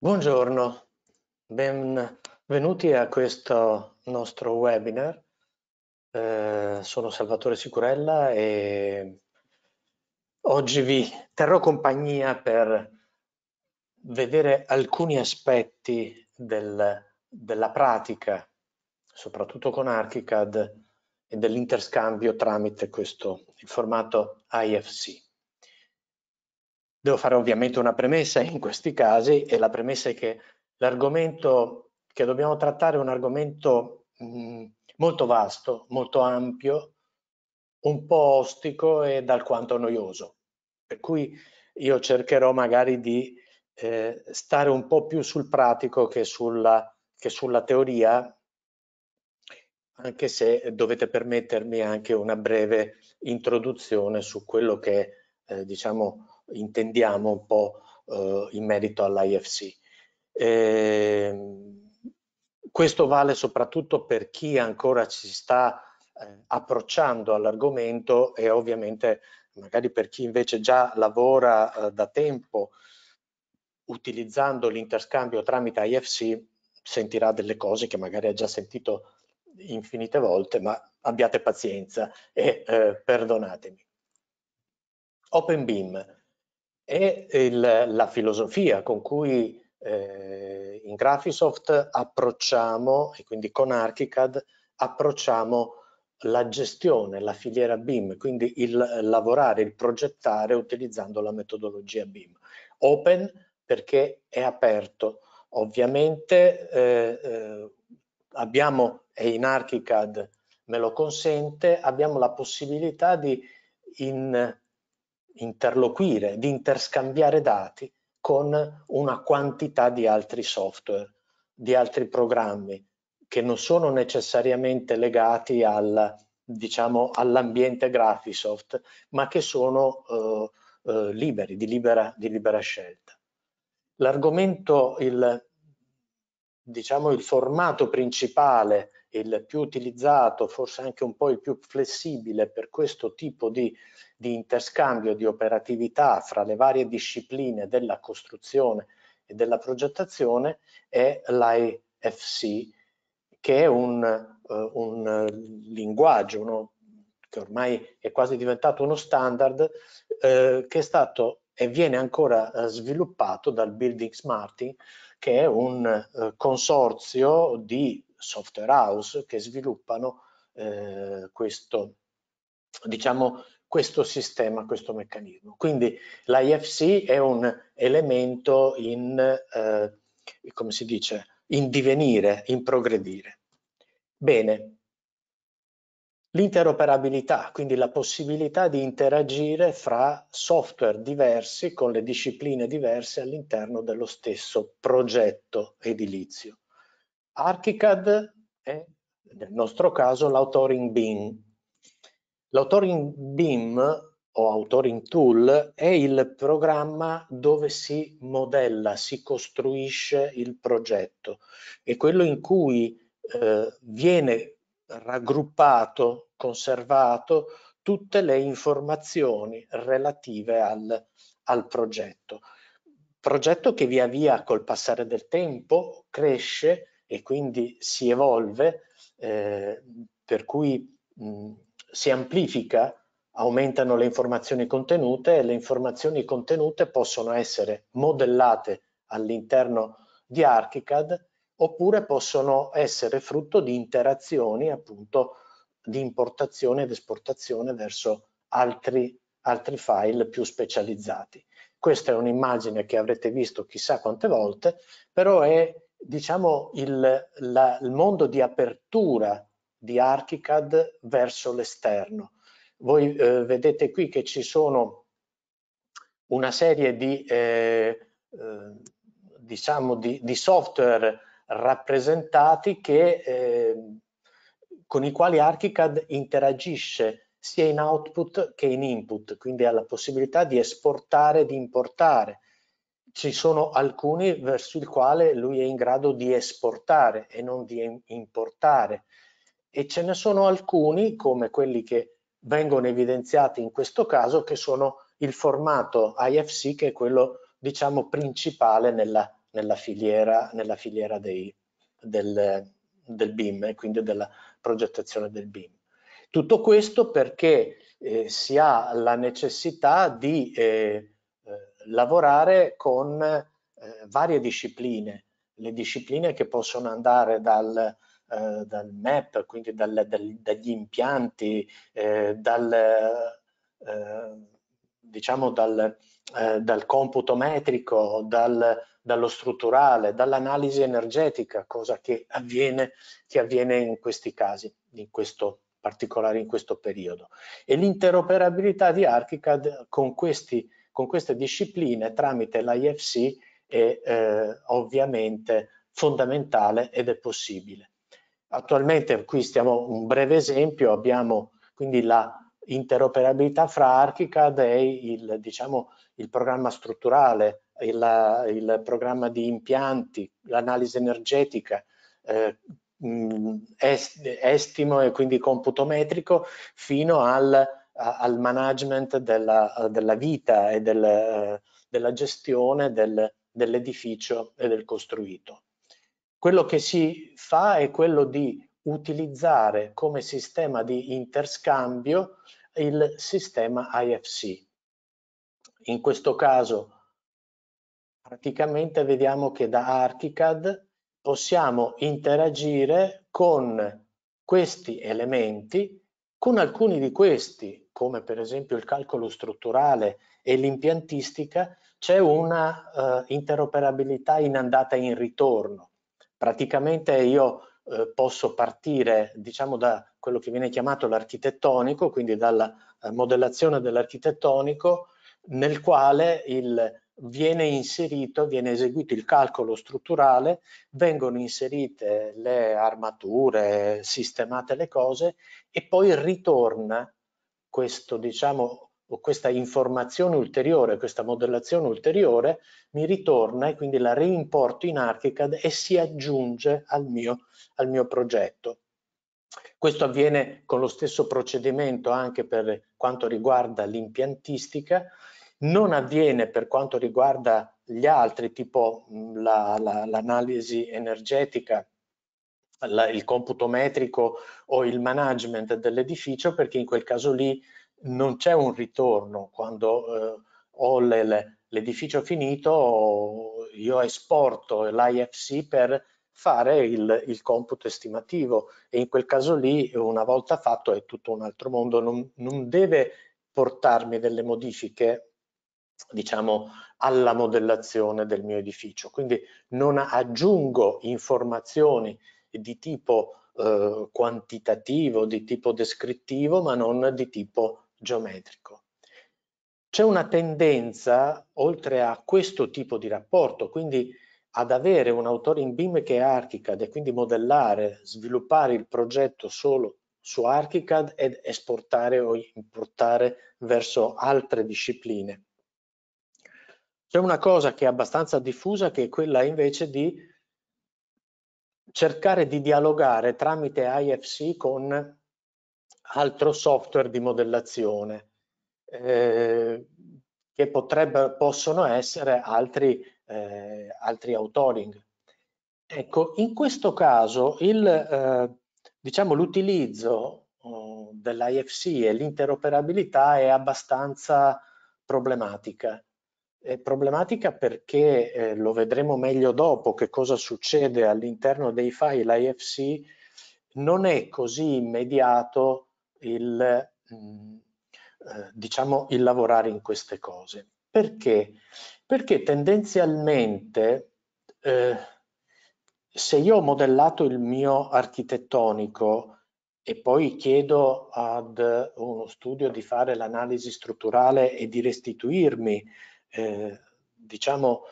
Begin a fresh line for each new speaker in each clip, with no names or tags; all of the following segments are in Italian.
Buongiorno, benvenuti a questo nostro webinar. Eh, sono Salvatore Sicurella e oggi vi terrò compagnia per vedere alcuni aspetti del, della pratica, soprattutto con Archicad, e dell'interscambio tramite questo il formato IFC. Devo fare ovviamente una premessa in questi casi e la premessa è che l'argomento che dobbiamo trattare è un argomento mh, mm, molto vasto, molto ampio, un po' ostico ed alquanto noioso. Per cui io cercherò magari di eh, stare un po' più sul pratico che sulla, che sulla teoria, anche se dovete permettermi anche una breve introduzione su quello che eh, diciamo intendiamo un po' eh, in merito all'IFC. Ehm, questo vale soprattutto per chi ancora si sta eh, approcciando all'argomento e ovviamente magari per chi invece già lavora eh, da tempo utilizzando l'interscambio tramite IFC sentirà delle cose che magari ha già sentito infinite volte, ma abbiate pazienza e eh, perdonatemi. OpenBeam è il, la filosofia con cui eh, in Graphisoft approcciamo e quindi con Archicad approcciamo la gestione, la filiera BIM, quindi il lavorare, il progettare utilizzando la metodologia BIM. Open perché è aperto. Ovviamente eh, eh, abbiamo, e in Archicad me lo consente, abbiamo la possibilità di in interloquire, di interscambiare dati con una quantità di altri software, di altri programmi che non sono necessariamente legati al, diciamo, all'ambiente Graphisoft, ma che sono eh, eh, liberi, di libera, di libera scelta. L'argomento, il, diciamo, il formato principale il più utilizzato, forse anche un po' il più flessibile per questo tipo di, di interscambio di operatività fra le varie discipline della costruzione e della progettazione è l'IFC, che è un, eh, un eh, linguaggio uno, che ormai è quasi diventato uno standard, eh, che è stato e viene ancora eh, sviluppato dal Building Smarting, che è un eh, consorzio di software house che sviluppano eh, questo, diciamo, questo sistema, questo meccanismo. Quindi l'IFC è un elemento in, eh, come si dice, in divenire, in progredire. Bene, l'interoperabilità, quindi la possibilità di interagire fra software diversi con le discipline diverse all'interno dello stesso progetto edilizio. ArchiCAD è nel nostro caso l'Authoring Beam. L'Authoring Beam o Authoring tool è il programma dove si modella, si costruisce il progetto, è quello in cui eh, viene raggruppato, conservato tutte le informazioni relative al, al progetto. Progetto che via via col passare del tempo cresce e quindi si evolve, eh, per cui mh, si amplifica, aumentano le informazioni contenute e le informazioni contenute possono essere modellate all'interno di ArchiCAD oppure possono essere frutto di interazioni appunto di importazione ed esportazione verso altri, altri file più specializzati. Questa è un'immagine che avrete visto chissà quante volte, però è diciamo, il, la, il mondo di apertura di Archicad verso l'esterno. Voi eh, vedete qui che ci sono una serie di, eh, eh, diciamo di, di software rappresentati che, eh, con i quali Archicad interagisce sia in output che in input, quindi ha la possibilità di esportare, e di importare, ci sono alcuni verso il quale lui è in grado di esportare e non di importare e ce ne sono alcuni come quelli che vengono evidenziati in questo caso che sono il formato IFC che è quello diciamo principale nella, nella filiera, nella filiera dei, del, del BIM e quindi della progettazione del BIM. Tutto questo perché eh, si ha la necessità di eh, lavorare con eh, varie discipline, le discipline che possono andare dal, eh, dal MAP, quindi dal, dal, dagli impianti, eh, dal, eh, diciamo eh, dal, computo metrico, dallo strutturale, dall'analisi energetica, cosa che avviene, che avviene in questi casi, in questo particolare in questo periodo. E l'interoperabilità di Archicad con questi con queste discipline tramite l'IFC è eh, ovviamente fondamentale ed è possibile. Attualmente, qui stiamo un breve esempio, abbiamo quindi la interoperabilità fra ArchiCAD e il, diciamo, il programma strutturale, il, il, programma di impianti, l'analisi energetica, eh, estimo e quindi computometrico, fino al al management della, della vita e del, della gestione del, dell'edificio e del costruito. Quello che si fa è quello di utilizzare come sistema di interscambio il sistema IFC. In questo caso praticamente vediamo che da ArchiCAD possiamo interagire con questi elementi con alcuni di questi, come per esempio il calcolo strutturale e l'impiantistica, c'è una eh, interoperabilità in andata e in ritorno. Praticamente io eh, posso partire diciamo, da quello che viene chiamato l'architettonico, quindi dalla eh, modellazione dell'architettonico, nel quale il viene inserito, viene eseguito il calcolo strutturale, vengono inserite le armature, sistemate le cose e poi ritorna questo, diciamo, questa informazione ulteriore, questa modellazione ulteriore, mi ritorna e quindi la reimporto in ArchiCAD e si aggiunge al mio, al mio progetto. Questo avviene con lo stesso procedimento anche per quanto riguarda l'impiantistica, non avviene per quanto riguarda gli altri, tipo l'analisi mm, la, la, energetica, la, il computo metrico o il management dell'edificio, perché in quel caso lì non c'è un ritorno quando eh, ho l'edificio finito, io esporto l'IFC per fare il, il, computo estimativo e in quel caso lì una volta fatto è tutto un altro mondo, non, non deve portarmi delle modifiche diciamo, alla modellazione del mio edificio. Quindi non aggiungo informazioni di tipo eh, quantitativo, di tipo descrittivo, ma non di tipo geometrico. C'è una tendenza, oltre a questo tipo di rapporto, quindi ad avere un autore in BIM che è ArchiCAD e quindi modellare, sviluppare il progetto solo su ArchiCAD ed esportare o importare verso altre discipline c'è una cosa che è abbastanza diffusa che è quella invece di cercare di dialogare tramite IFC con altro software di modellazione eh, che potrebbe, possono essere altri, eh, altri autoring. Ecco, in questo caso il, eh, diciamo, l'utilizzo oh, dell'IFC e l'interoperabilità è abbastanza problematica è problematica perché eh, lo vedremo meglio dopo che cosa succede all'interno dei file IFC, non è così immediato il, mh, mm, eh, diciamo, il lavorare in queste cose. Perché? Perché tendenzialmente eh, se io ho modellato il mio architettonico e poi chiedo ad uno studio di fare l'analisi strutturale e di restituirmi eh, diciamo,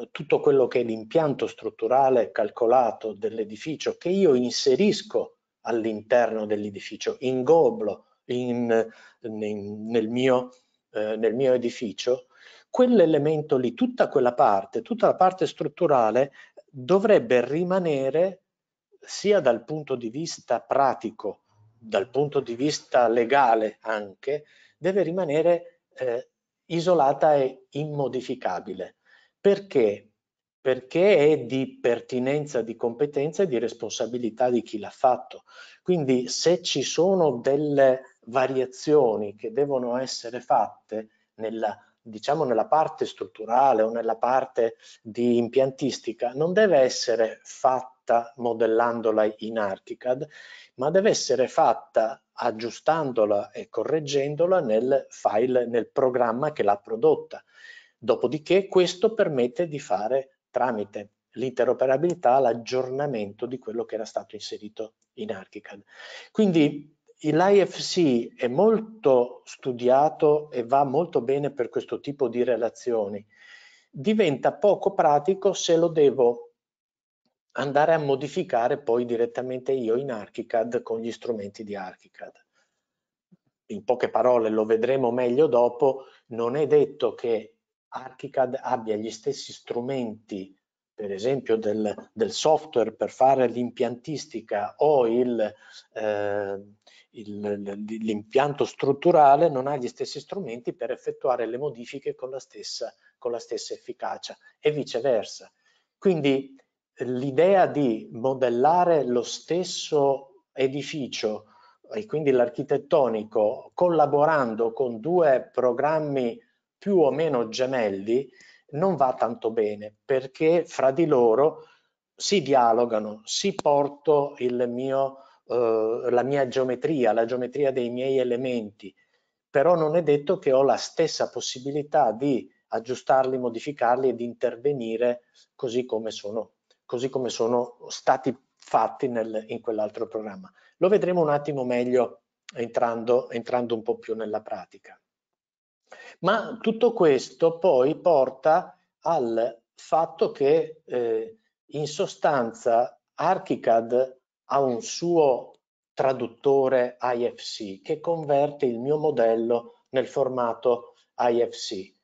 eh, tutto quello che è l'impianto strutturale calcolato dell'edificio che io inserisco all'interno dell'edificio, ingoblo in, in, nel, mio, eh, nel mio edificio, quell'elemento lì, tutta quella parte, tutta la parte strutturale dovrebbe rimanere sia dal punto di vista pratico, dal punto di vista legale anche, deve rimanere eh, isolata e immodificabile. Perché? Perché è di pertinenza di competenza e di responsabilità di chi l'ha fatto. Quindi se ci sono delle variazioni che devono essere fatte nella, diciamo, nella parte strutturale o nella parte di impiantistica, non deve essere fatta fatta modellandola in ArchiCAD, ma deve essere fatta aggiustandola e correggendola nel file, nel programma che l'ha prodotta. Dopodiché questo permette di fare tramite l'interoperabilità, l'aggiornamento di quello che era stato inserito in ArchiCAD. Quindi l'IFC è molto studiato e va molto bene per questo tipo di relazioni. Diventa poco pratico se lo devo andare a modificare poi direttamente io in ArchiCAD con gli strumenti di ArchiCAD. In poche parole, lo vedremo meglio dopo, non è detto che ArchiCAD abbia gli stessi strumenti, per esempio del, del software per fare l'impiantistica o eh, l'impianto eh, strutturale, non ha gli stessi strumenti per effettuare le modifiche con la stessa, con la stessa efficacia e viceversa. Quindi l'idea di modellare lo stesso edificio e quindi l'architettonico collaborando con due programmi più o meno gemelli non va tanto bene perché fra di loro si dialogano, si porto mio, eh, la mia geometria, la geometria dei miei elementi, però non è detto che ho la stessa possibilità di aggiustarli, modificarli e di intervenire così come sono così come sono stati fatti nel, in quell'altro programma. Lo vedremo un attimo meglio entrando, entrando un po' più nella pratica. Ma tutto questo poi porta al fatto che eh, in sostanza ArchiCAD ha un suo traduttore IFC che converte il mio modello nel formato IFC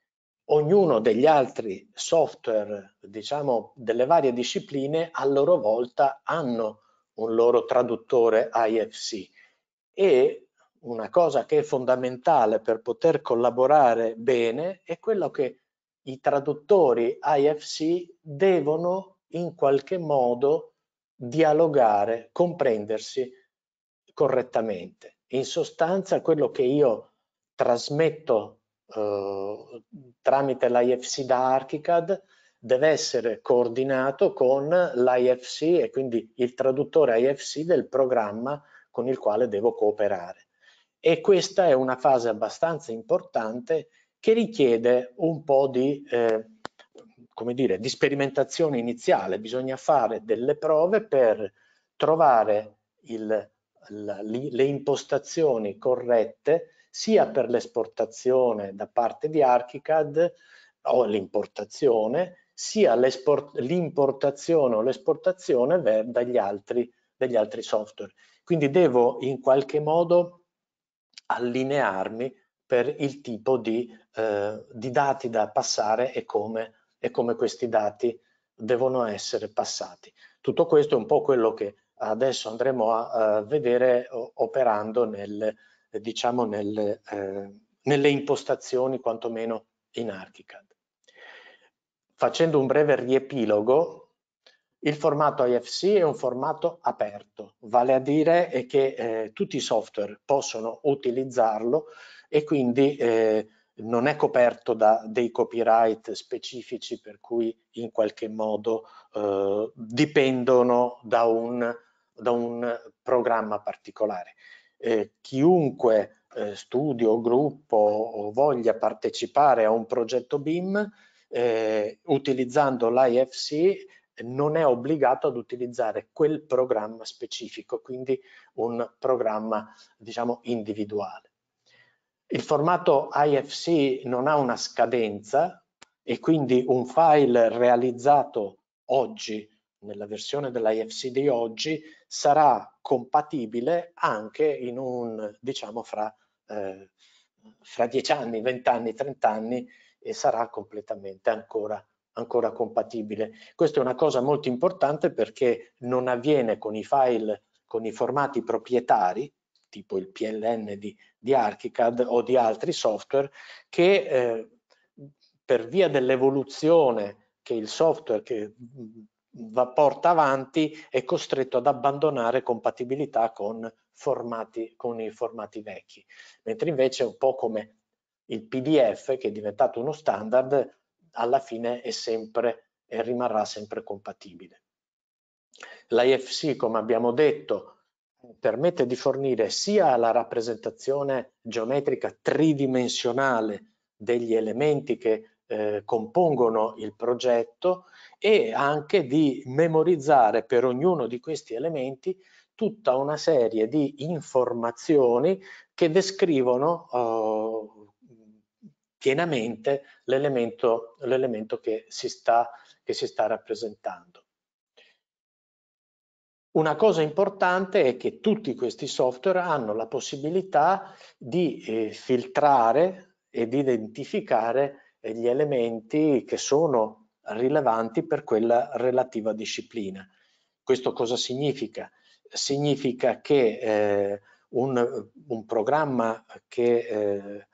ognuno degli altri software, diciamo, delle varie discipline a loro volta hanno un loro traduttore IFC e una cosa che è fondamentale per poter collaborare bene è quello che i traduttori IFC devono in qualche modo dialogare, comprendersi correttamente. In sostanza quello che io trasmetto eh, tramite l'IFC da ArchiCAD deve essere coordinato con l'IFC e quindi il traduttore IFC del programma con il quale devo cooperare. E questa è una fase abbastanza importante che richiede un po' di, eh, come dire, di sperimentazione iniziale. Bisogna fare delle prove per trovare il, la, le impostazioni corrette sia per l'esportazione da parte di Archicad o l'importazione, sia l'importazione o l'esportazione dagli altri, dagli altri software. Quindi devo in qualche modo allinearmi per il tipo di, eh, di dati da passare e come, e come questi dati devono essere passati. Tutto questo è un po' quello che adesso andremo a, a vedere operando nel, diciamo, nel, eh, nelle impostazioni quantomeno in ArchiCAD. Facendo un breve riepilogo, il formato IFC è un formato aperto, vale a dire che eh, tutti i software possono utilizzarlo e quindi eh, non è coperto da dei copyright specifici per cui in qualche modo eh, dipendono da un, da un, programma particolare chiunque eh, studio, gruppo o voglia partecipare a un progetto BIM eh, utilizzando l'IFC non è obbligato ad utilizzare quel programma specifico, quindi un programma diciamo individuale. Il formato IFC non ha una scadenza e quindi un file realizzato oggi nella versione dell'IFC di oggi sarà compatibile anche in un, diciamo, fra, eh, fra 10 anni, vent'anni trent'anni e sarà completamente ancora, ancora compatibile. Questa è una cosa molto importante perché non avviene con i file, con i formati proprietari, tipo il PLN di, di Archicad o di altri software, che eh, per via dell'evoluzione che il software che porta avanti è costretto ad abbandonare compatibilità con, formati, con i formati vecchi, mentre invece un po' come il PDF che è diventato uno standard, alla fine è sempre e rimarrà sempre compatibile. L'IFC, come abbiamo detto, permette di fornire sia la rappresentazione geometrica tridimensionale degli elementi che eh, compongono il progetto, e anche di memorizzare per ognuno di questi elementi tutta una serie di informazioni che descrivono eh, pienamente l'elemento, che, che, si sta, rappresentando. Una cosa importante è che tutti questi software hanno la possibilità di eh, filtrare ed identificare gli elementi che sono rilevanti per quella relativa disciplina. Questo cosa significa? Significa che eh, un, un, programma che, eh,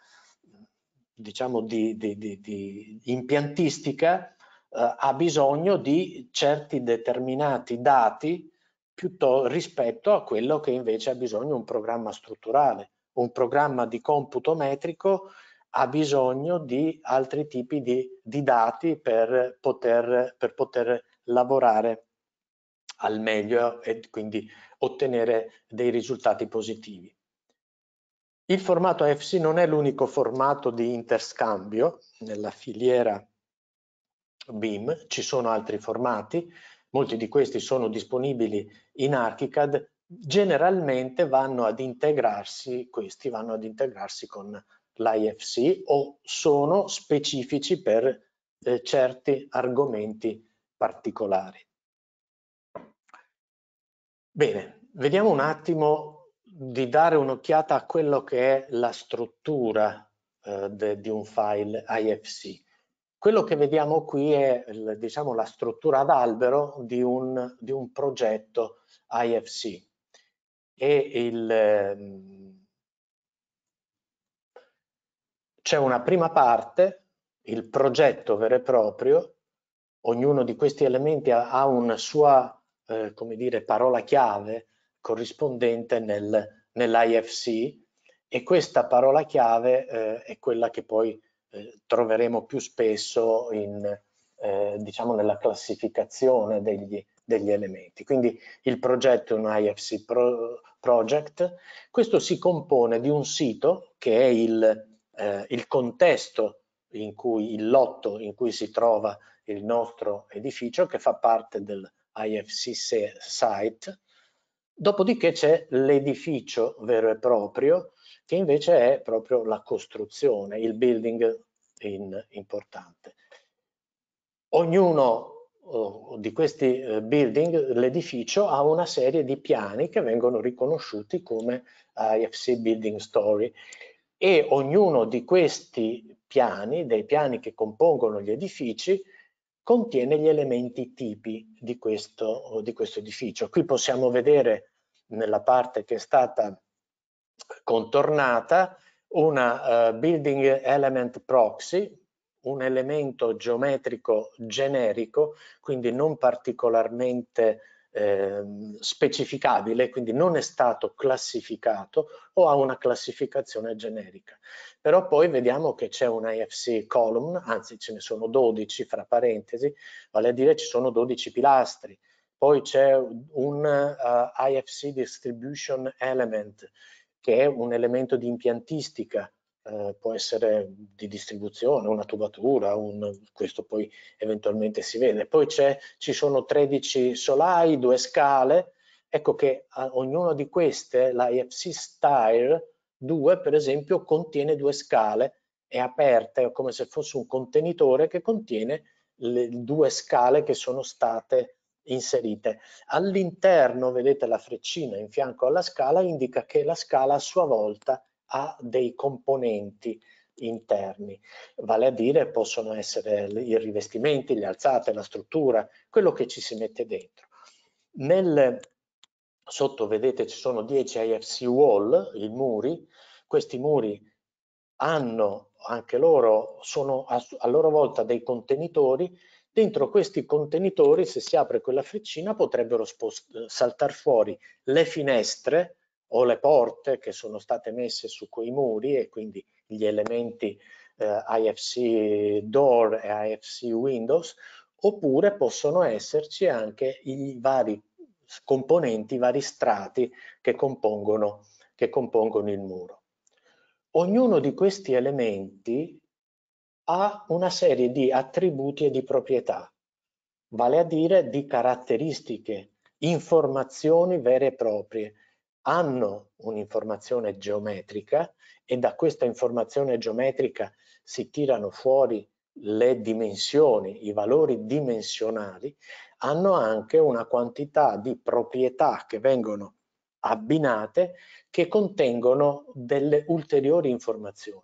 diciamo di, di, di, di impiantistica eh, ha bisogno di certi determinati dati rispetto a quello che invece ha bisogno un programma strutturale, un programma di computo metrico ha bisogno di altri tipi di, di dati per poter, per poter lavorare al meglio e quindi ottenere dei risultati positivi. Il formato EFSI non è l'unico formato di interscambio nella filiera BIM, ci sono altri formati, molti di questi sono disponibili in Archicad, generalmente vanno ad integrarsi, questi vanno ad integrarsi con l'IFC o sono specifici per eh, certi argomenti particolari. Bene, vediamo un attimo di dare un'occhiata a quello che è la struttura eh, di un file IFC. Quello che vediamo qui è diciamo, la struttura ad albero di un, di un progetto IFC e il, ehm, c'è una prima parte, il progetto vero e proprio, ognuno di questi elementi ha, una sua eh, come dire, parola chiave corrispondente nel, nell'IFC e questa parola chiave eh, è quella che poi eh, troveremo più spesso in, eh, diciamo nella classificazione degli, degli elementi. Quindi il progetto è un IFC pro, project. Questo si compone di un sito che è il eh, il contesto in cui il lotto in cui si trova il nostro edificio che fa parte del IFC site dopodiché c'è l'edificio vero e proprio che invece è proprio la costruzione il building in, importante ognuno oh, di questi eh, building, l'edificio ha una serie di piani che vengono riconosciuti come IFC Building Story e ognuno di questi piani, dei piani che compongono gli edifici, contiene gli elementi tipi di questo, di questo edificio. Qui possiamo vedere nella parte che è stata contornata una uh, building element proxy, un elemento geometrico generico, quindi non particolarmente eh, specificabile, quindi non è stato classificato o ha una classificazione generica. Però poi vediamo che c'è un IFC column, anzi ce ne sono 12 fra parentesi, vale a dire ci sono 12 pilastri. Poi c'è un uh, eh, IFC distribution element che è un elemento di impiantistica eh, può essere di distribuzione, una tubatura, un, questo poi eventualmente si vede. Poi ci sono 13 solai, due scale, ecco che a ognuna di queste, la IFC Style 2 per esempio, contiene due scale, è aperta, è come se fosse un contenitore che contiene le due scale che sono state inserite. All'interno, vedete la freccina in fianco alla scala, indica che la scala a sua volta è ha dei componenti interni, vale a dire possono essere i rivestimenti, le alzate, la struttura, quello che ci si mette dentro. Nel, sotto vedete ci sono 10 IFC wall, i muri, questi muri hanno anche loro, sono a, a loro volta dei contenitori, dentro questi contenitori se si apre quella freccina potrebbero saltare fuori le finestre, o le porte che sono state messe su quei muri e quindi gli elementi eh, IFC door e IFC windows oppure possono esserci anche i vari componenti, i vari strati che compongono, che compongono il muro. Ognuno di questi elementi ha una serie di attributi e di proprietà, vale a dire di caratteristiche, informazioni vere e proprie, hanno un'informazione geometrica e da questa informazione geometrica si tirano fuori le dimensioni, i valori dimensionali, hanno anche una quantità di proprietà che vengono abbinate che contengono delle ulteriori informazioni.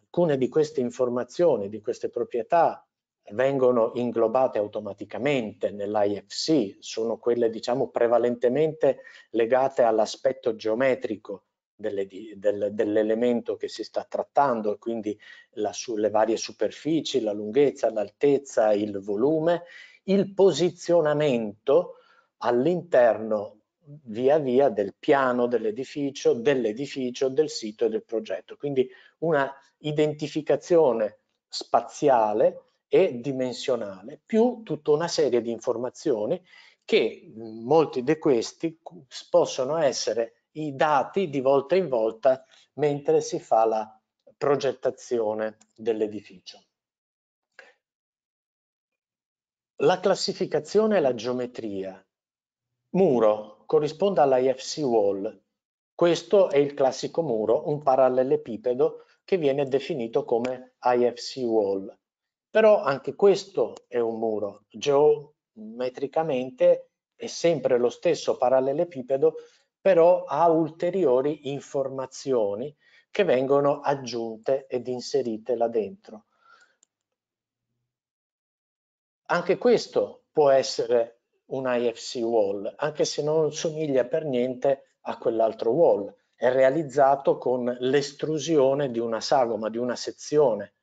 Alcune di queste informazioni, di queste proprietà vengono inglobate automaticamente nell'IFC, sono quelle diciamo prevalentemente legate all'aspetto geometrico dell'elemento che si sta trattando, quindi la, sulle varie superfici, la lunghezza, l'altezza, il volume, il posizionamento all'interno via via del piano dell'edificio, dell'edificio, del sito e del progetto. Quindi una identificazione spaziale e dimensionale, più tutta una serie di informazioni che molti di questi possono essere i dati di volta in volta mentre si fa la progettazione dell'edificio. La classificazione e la geometria. Muro corrisponde all'IFC wall. Questo è il classico muro, un parallelepipedo che viene definito come IFC wall. Però anche questo è un muro, geometricamente è sempre lo stesso parallelepipedo, però ha ulteriori informazioni che vengono aggiunte ed inserite là dentro. Anche questo può essere un IFC wall, anche se non somiglia per niente a quell'altro wall. È realizzato con l'estrusione di una sagoma, di una sezione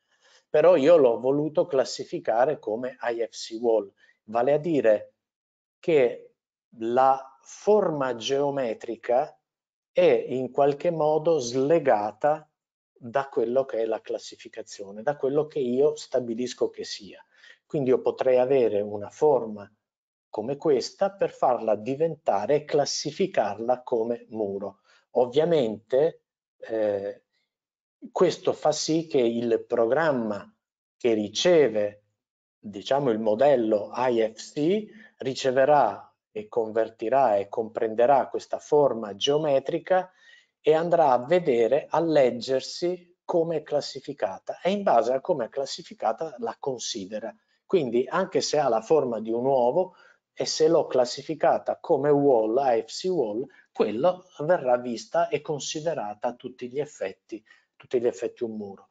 però io l'ho voluto classificare come IFC wall, vale a dire che la forma geometrica è in qualche modo slegata da quello che è la classificazione, da quello che io stabilisco che sia. Quindi io potrei avere una forma come questa per farla diventare e classificarla come muro. Ovviamente eh, questo fa sì che il programma che riceve diciamo il modello IFC riceverà e convertirà e comprenderà questa forma geometrica e andrà a vedere, a leggersi come è classificata e in base a come è classificata la considera. Quindi anche se ha la forma di un uovo e se l'ho classificata come wall, IFC wall, quello verrà vista e considerata a tutti gli effetti tutti gli effetti un muro.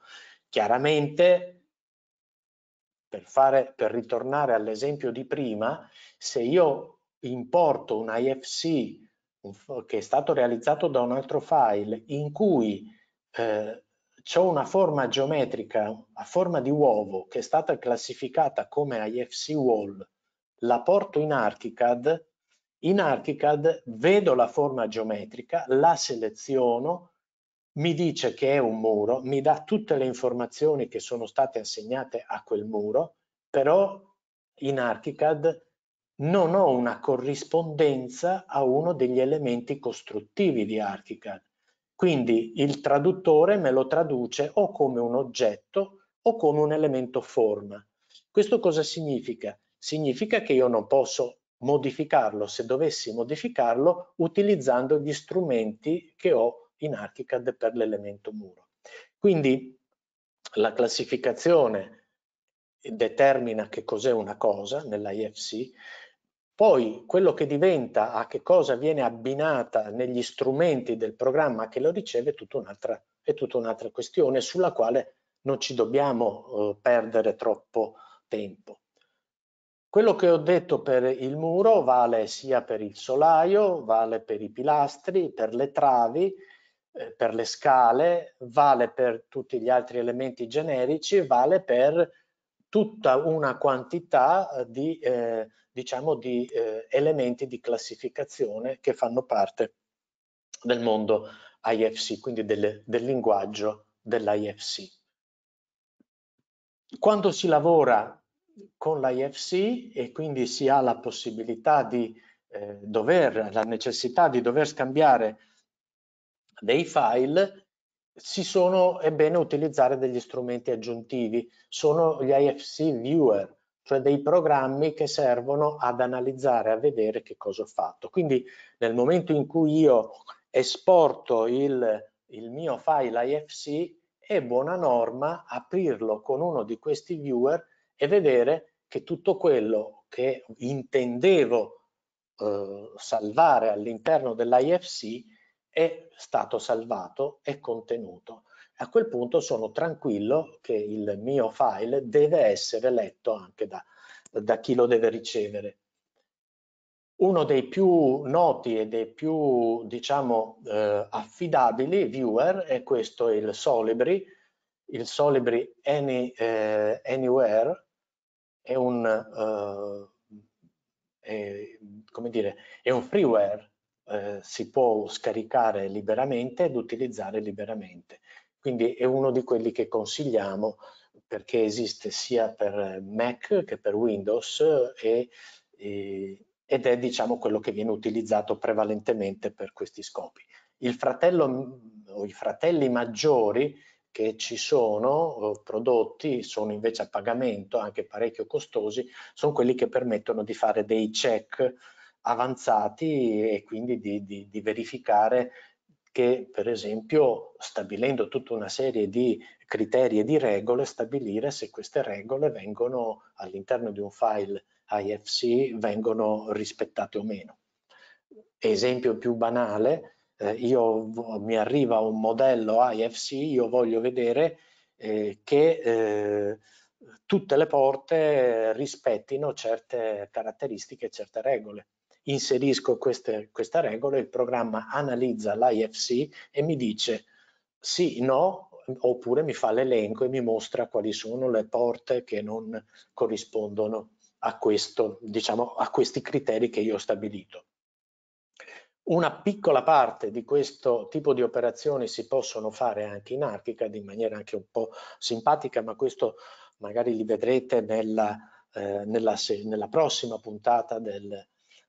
Chiaramente, per, fare, per ritornare all'esempio di prima, se io importo un IFC che è stato realizzato da un altro file in cui eh, c'è una forma geometrica a forma di uovo che è stata classificata come IFC wall, la porto in ArchiCAD, in ArchiCAD vedo la forma geometrica, la seleziono, mi dice che è un muro, mi dà tutte le informazioni che sono state assegnate a quel muro, però in ArchiCAD non ho una corrispondenza a uno degli elementi costruttivi di ArchiCAD. Quindi il traduttore me lo traduce o come un oggetto o come un elemento forma. Questo cosa significa? Significa che io non posso modificarlo se dovessi modificarlo utilizzando gli strumenti che ho in Archicad per l'elemento muro. Quindi la classificazione determina che cos'è una cosa nell'IFC, poi quello che diventa a che cosa viene abbinata negli strumenti del programma che lo riceve è tutta un'altra, è questione sulla quale non ci dobbiamo eh, perdere troppo tempo. Quello che ho detto per il muro vale sia per il solaio, vale per i pilastri, per le travi, eh, per le scale, vale per tutti gli altri elementi generici, vale per tutta una quantità eh, di, eh, diciamo di eh, elementi di classificazione che fanno parte del mondo IFC, quindi del, del linguaggio dell'IFC. Quando si lavora con l'IFC e quindi si ha la possibilità di eh, dover, la necessità di dover scambiare dei file si sono, è bene utilizzare degli strumenti aggiuntivi, sono gli IFC viewer, cioè dei programmi che servono ad analizzare, a vedere che cosa ho fatto. Quindi nel momento in cui io esporto il, il mio file IFC, è buona norma aprirlo con uno di questi viewer e vedere che tutto quello che intendevo eh, salvare all'interno dell'IFC è stato salvato, è contenuto. A quel punto sono tranquillo che il mio file deve essere letto anche da, da chi lo deve ricevere. Uno dei più noti e dei più, diciamo, eh, affidabili viewer è questo, il Solibri, il Solibri Any, eh, Anywhere, è un, eh, è, dire, è un freeware eh, si può scaricare liberamente ed utilizzare liberamente. Quindi è uno di quelli che consigliamo perché esiste sia per Mac che per Windows e, e, ed è diciamo quello che viene utilizzato prevalentemente per questi scopi. Il fratello mm, o i fratelli maggiori che ci sono eh, prodotti sono invece a pagamento, anche parecchio costosi, sono quelli che permettono di fare dei check avanzati e quindi di, di, di verificare che per esempio stabilendo tutta una serie di criteri e di regole stabilire se queste regole vengono all'interno di un file IFC vengono rispettate o meno. Esempio più banale, eh, io, mi arriva un modello IFC, io voglio vedere eh, che eh, tutte le porte rispettino certe caratteristiche, certe regole inserisco queste, questa regola, il programma analizza l'IFC e mi dice sì, no, oppure mi fa l'elenco e mi mostra quali sono le porte che non corrispondono a, questo, diciamo, a questi criteri che io ho stabilito. Una piccola parte di questo tipo di operazioni si possono fare anche in Archica, in maniera anche un po' simpatica, ma questo magari li vedrete nella, eh, nella, nella prossima puntata del,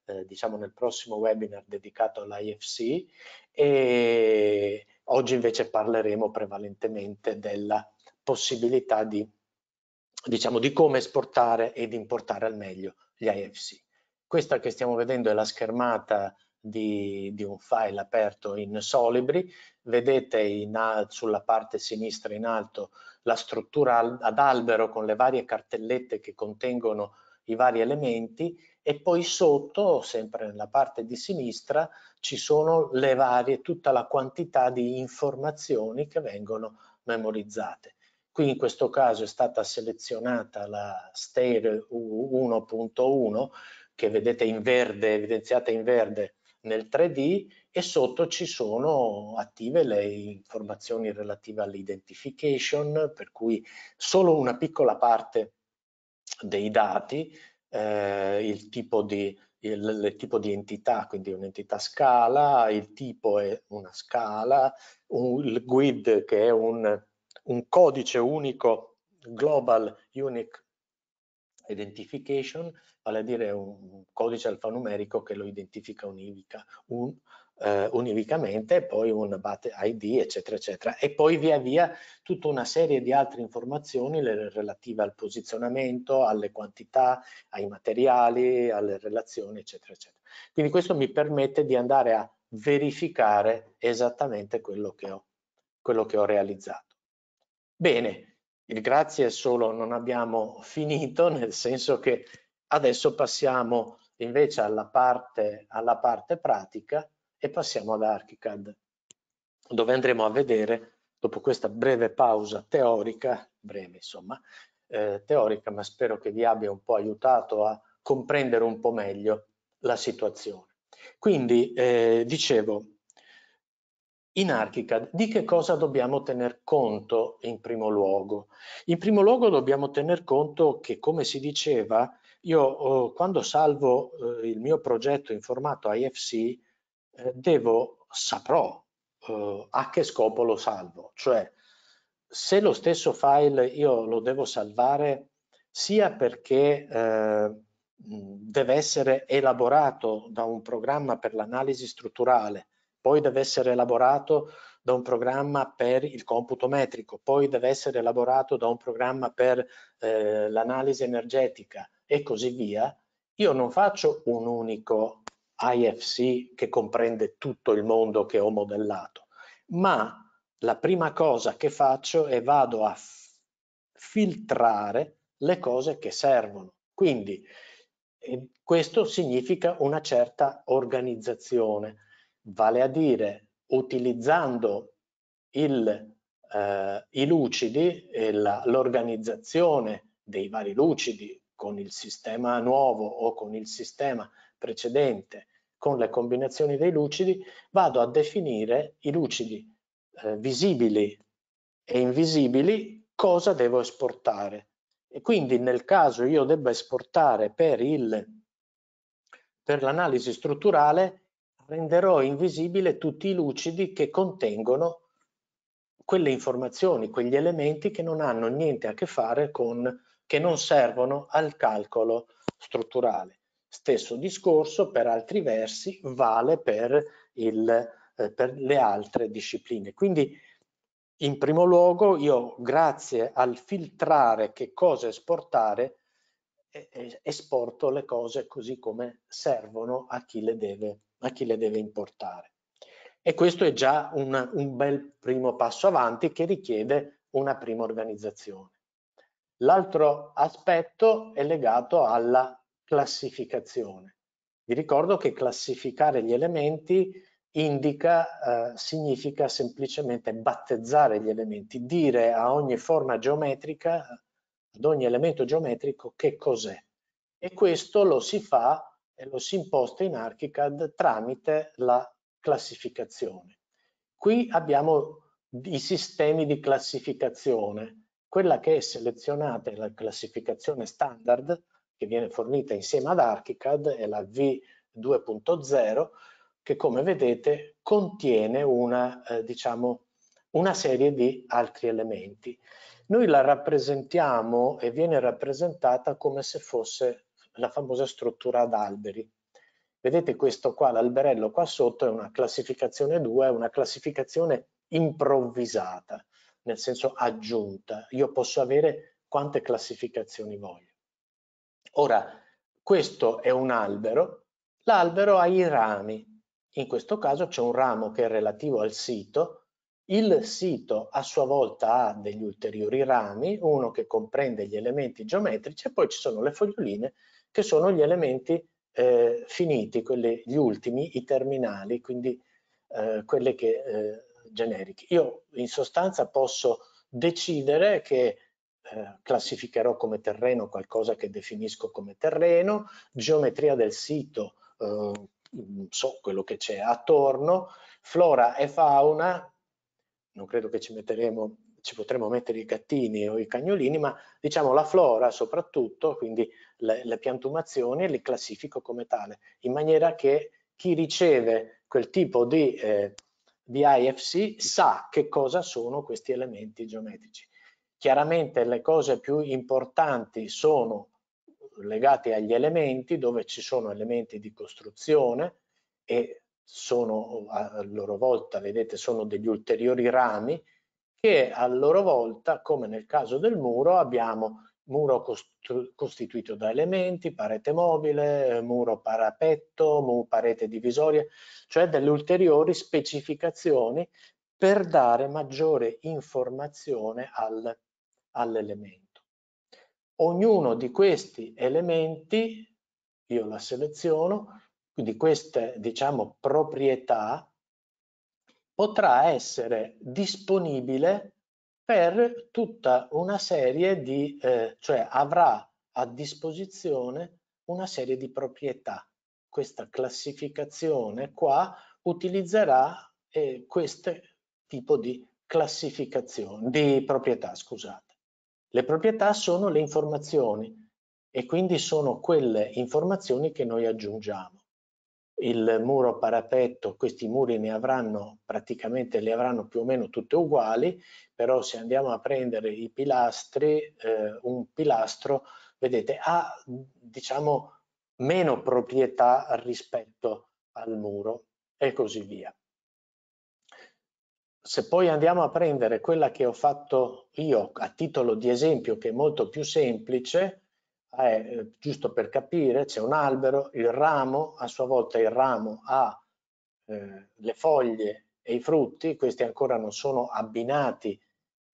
eh, diciamo nel prossimo webinar dedicato all'IFC e oggi invece parleremo prevalentemente della possibilità di, diciamo, di come esportare ed importare al meglio gli IFC. Questa che stiamo vedendo è la schermata di, di, un file aperto in Solibri. Vedete in, sulla parte sinistra in alto la struttura ad albero con le varie cartellette che contengono i vari elementi e poi sotto, sempre nella parte di sinistra, ci sono le varie, tutta la quantità di informazioni che vengono memorizzate. Qui in questo caso è stata selezionata la stair 1.1 che vedete in verde, evidenziata in verde nel 3D e sotto ci sono attive le informazioni relative all'identification, per cui solo una piccola parte dei dati eh, il, tipo di, il, il, tipo di, entità, quindi un'entità scala, il tipo è una scala, un, il GUID che è un, un codice unico Global Unique Identification, vale a dire un codice alfanumerico che lo identifica univoca, un, eh, univicamente, poi un BAT ID, eccetera, eccetera. E poi via via tutta una serie di altre informazioni relative al posizionamento, alle quantità, ai materiali, alle relazioni, eccetera, eccetera. Quindi questo mi permette di andare a verificare esattamente quello che ho, quello che ho realizzato. Bene, il grazie solo non abbiamo finito, nel senso che adesso passiamo invece alla parte, alla parte pratica e passiamo ad ArchiCAD, dove andremo a vedere, dopo questa breve pausa teorica, breve insomma, eh, teorica, ma spero che vi abbia un po' aiutato a comprendere un po' meglio la situazione. Quindi, eh, dicevo, in ArchiCAD di che cosa dobbiamo tener conto in primo luogo? In primo luogo dobbiamo tener conto che, come si diceva, io oh, quando salvo eh, il mio progetto in formato IFC eh, devo, saprò eh, a che scopo lo salvo, cioè se lo stesso file io lo devo salvare sia perché eh, deve essere elaborato da un programma per l'analisi strutturale, poi deve essere elaborato da un programma per il computo metrico, poi deve essere elaborato da un programma per eh, l'analisi energetica e così via, io non faccio un unico IFC che comprende tutto il mondo che ho modellato, ma la prima cosa che faccio è vado a filtrare le cose che servono. Quindi eh, questo significa una certa organizzazione, vale a dire utilizzando il, eh, i lucidi e l'organizzazione dei vari lucidi con il sistema nuovo o con il sistema precedente con le combinazioni dei lucidi, vado a definire i lucidi eh, visibili e invisibili cosa devo esportare. E quindi nel caso io debba esportare per l'analisi strutturale, renderò invisibile tutti i lucidi che contengono quelle informazioni, quegli elementi che non hanno niente a che fare con, che non servono al calcolo strutturale. Stesso discorso per altri versi vale per, il, eh, per le altre discipline. Quindi in primo luogo io grazie al filtrare che cosa esportare esporto le cose così come servono a chi le deve, a chi le deve importare. E questo è già un, un, bel primo passo avanti che richiede una prima organizzazione. L'altro aspetto è legato alla classificazione. Vi ricordo che classificare gli elementi indica, eh, significa semplicemente battezzare gli elementi, dire a ogni forma geometrica, ad ogni elemento geometrico che cos'è. E questo lo si fa e lo si imposta in ArchiCAD tramite la classificazione. Qui abbiamo i sistemi di classificazione. Quella che è selezionata è la classificazione standard, che viene fornita insieme ad ArchiCAD è la V2.0 che come vedete contiene una, eh, diciamo, una serie di altri elementi. Noi la rappresentiamo e viene rappresentata come se fosse la famosa struttura ad alberi. Vedete questo qua, l'alberello qua sotto è una classificazione 2, è una classificazione improvvisata, nel senso aggiunta. Io posso avere quante classificazioni voglio. Ora, questo è un albero, l'albero ha i rami, in questo caso c'è un ramo che è relativo al sito, il sito a sua volta ha degli ulteriori rami, uno che comprende gli elementi geometrici e poi ci sono le foglioline che sono gli elementi eh, finiti, quelli, gli ultimi, i terminali, quindi eh, quelli che eh, generici. Io in sostanza posso decidere che eh, classificherò come terreno qualcosa che definisco come terreno, geometria del sito, eh, mm, so quello che c'è attorno, flora e fauna, non credo che ci metteremo ci potremmo mettere i gattini o i cagnolini, ma diciamo la flora soprattutto, quindi le, le piantumazioni, le classifico come tale, in maniera che chi riceve quel tipo di, eh, di IFC sa che cosa sono questi elementi geometrici. Chiaramente le cose più importanti sono legate agli elementi, dove ci sono elementi di costruzione e sono a loro volta, vedete, sono degli ulteriori rami che a loro volta, come nel caso del muro, abbiamo muro costituito da elementi, parete mobile, muro parapetto, muro parete divisoria, cioè delle ulteriori specificazioni per dare maggiore informazione al all'elemento. Ognuno di questi elementi, io la seleziono, di queste diciamo proprietà, potrà essere disponibile per tutta una serie di, eh, cioè avrà a disposizione una serie di proprietà. Questa classificazione qua utilizzerà eh, questo tipo di classificazione, di proprietà, scusate. Le proprietà sono le informazioni e quindi sono quelle informazioni che noi aggiungiamo. Il muro parapetto, questi muri ne avranno praticamente, li avranno più o meno tutte uguali, però se andiamo a prendere i pilastri, eh, un pilastro, vedete, ha diciamo meno proprietà rispetto al muro e così via se poi andiamo a prendere quella che ho fatto io a titolo di esempio che è molto più semplice, è, eh, giusto per capire, c'è un albero, il ramo, a sua volta il ramo ha eh, le foglie e i frutti, questi ancora non sono abbinati,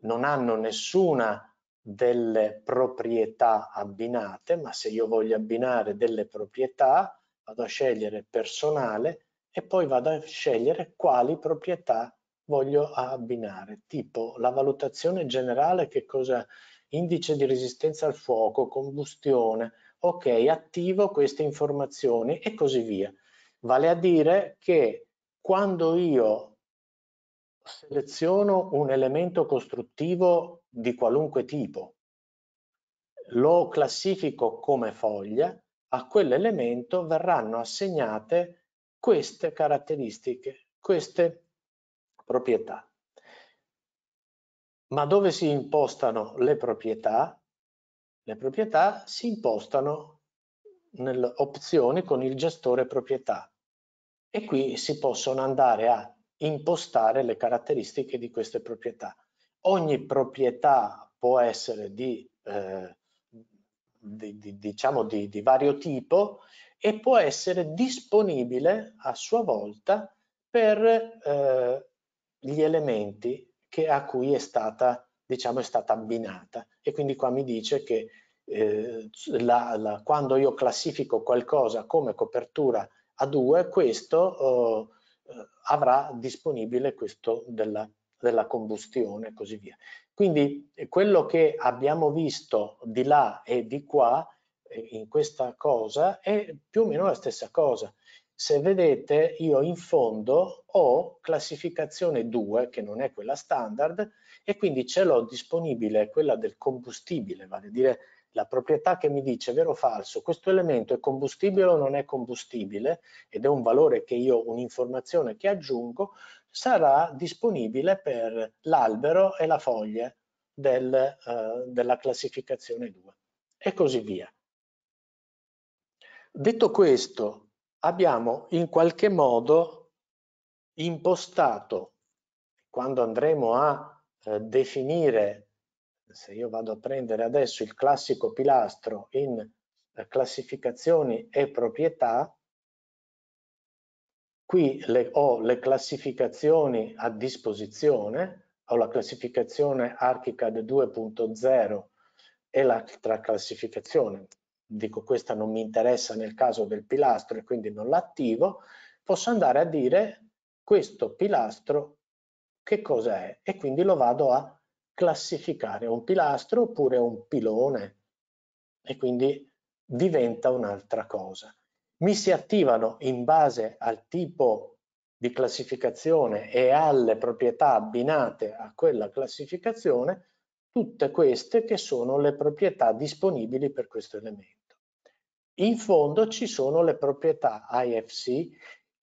non hanno nessuna delle proprietà abbinate, ma se io voglio abbinare delle proprietà vado a scegliere personale e poi vado a scegliere quali proprietà voglio abbinare, tipo la valutazione generale, che cosa indice di resistenza al fuoco, combustione, ok, attivo queste informazioni e così via. Vale a dire che quando io seleziono un elemento costruttivo di qualunque tipo, lo classifico come foglia, a quell'elemento verranno assegnate queste caratteristiche, queste proprietà. Ma dove si impostano le proprietà? Le proprietà si impostano nelle opzioni con il gestore proprietà e qui si possono andare a impostare le caratteristiche di queste proprietà. Ogni proprietà può essere di, eh, di, di diciamo di, di vario tipo e può essere disponibile a sua volta per eh, gli elementi che, a cui è stata, diciamo, è stata abbinata. E quindi qua mi dice che eh, la, la, quando io classifico qualcosa come copertura A2, questo oh, eh, avrà disponibile questo della, della combustione e così via. Quindi quello che abbiamo visto di là e di qua eh, in questa cosa è più o meno la stessa cosa se vedete io in fondo ho classificazione 2 che non è quella standard e quindi ce l'ho disponibile quella del combustibile, vale a dire la proprietà che mi dice vero o falso, questo elemento è combustibile o non è combustibile ed è un valore che io, un'informazione che aggiungo, sarà disponibile per l'albero e la foglia del, eh, della classificazione 2 e così via. Detto questo, abbiamo in qualche modo impostato, quando andremo a eh, definire, se io vado a prendere adesso il classico pilastro in eh, classificazioni e proprietà, qui le, ho le classificazioni a disposizione, ho la classificazione ArchiCAD 2.0 e l'altra classificazione dico questa non mi interessa nel caso del pilastro e quindi non l'attivo, posso andare a dire questo pilastro che cosa è e quindi lo vado a classificare un pilastro oppure un pilone e quindi diventa un'altra cosa. Mi si attivano in base al tipo di classificazione e alle proprietà abbinate a quella classificazione tutte queste che sono le proprietà disponibili per questo elemento in fondo ci sono le proprietà IFC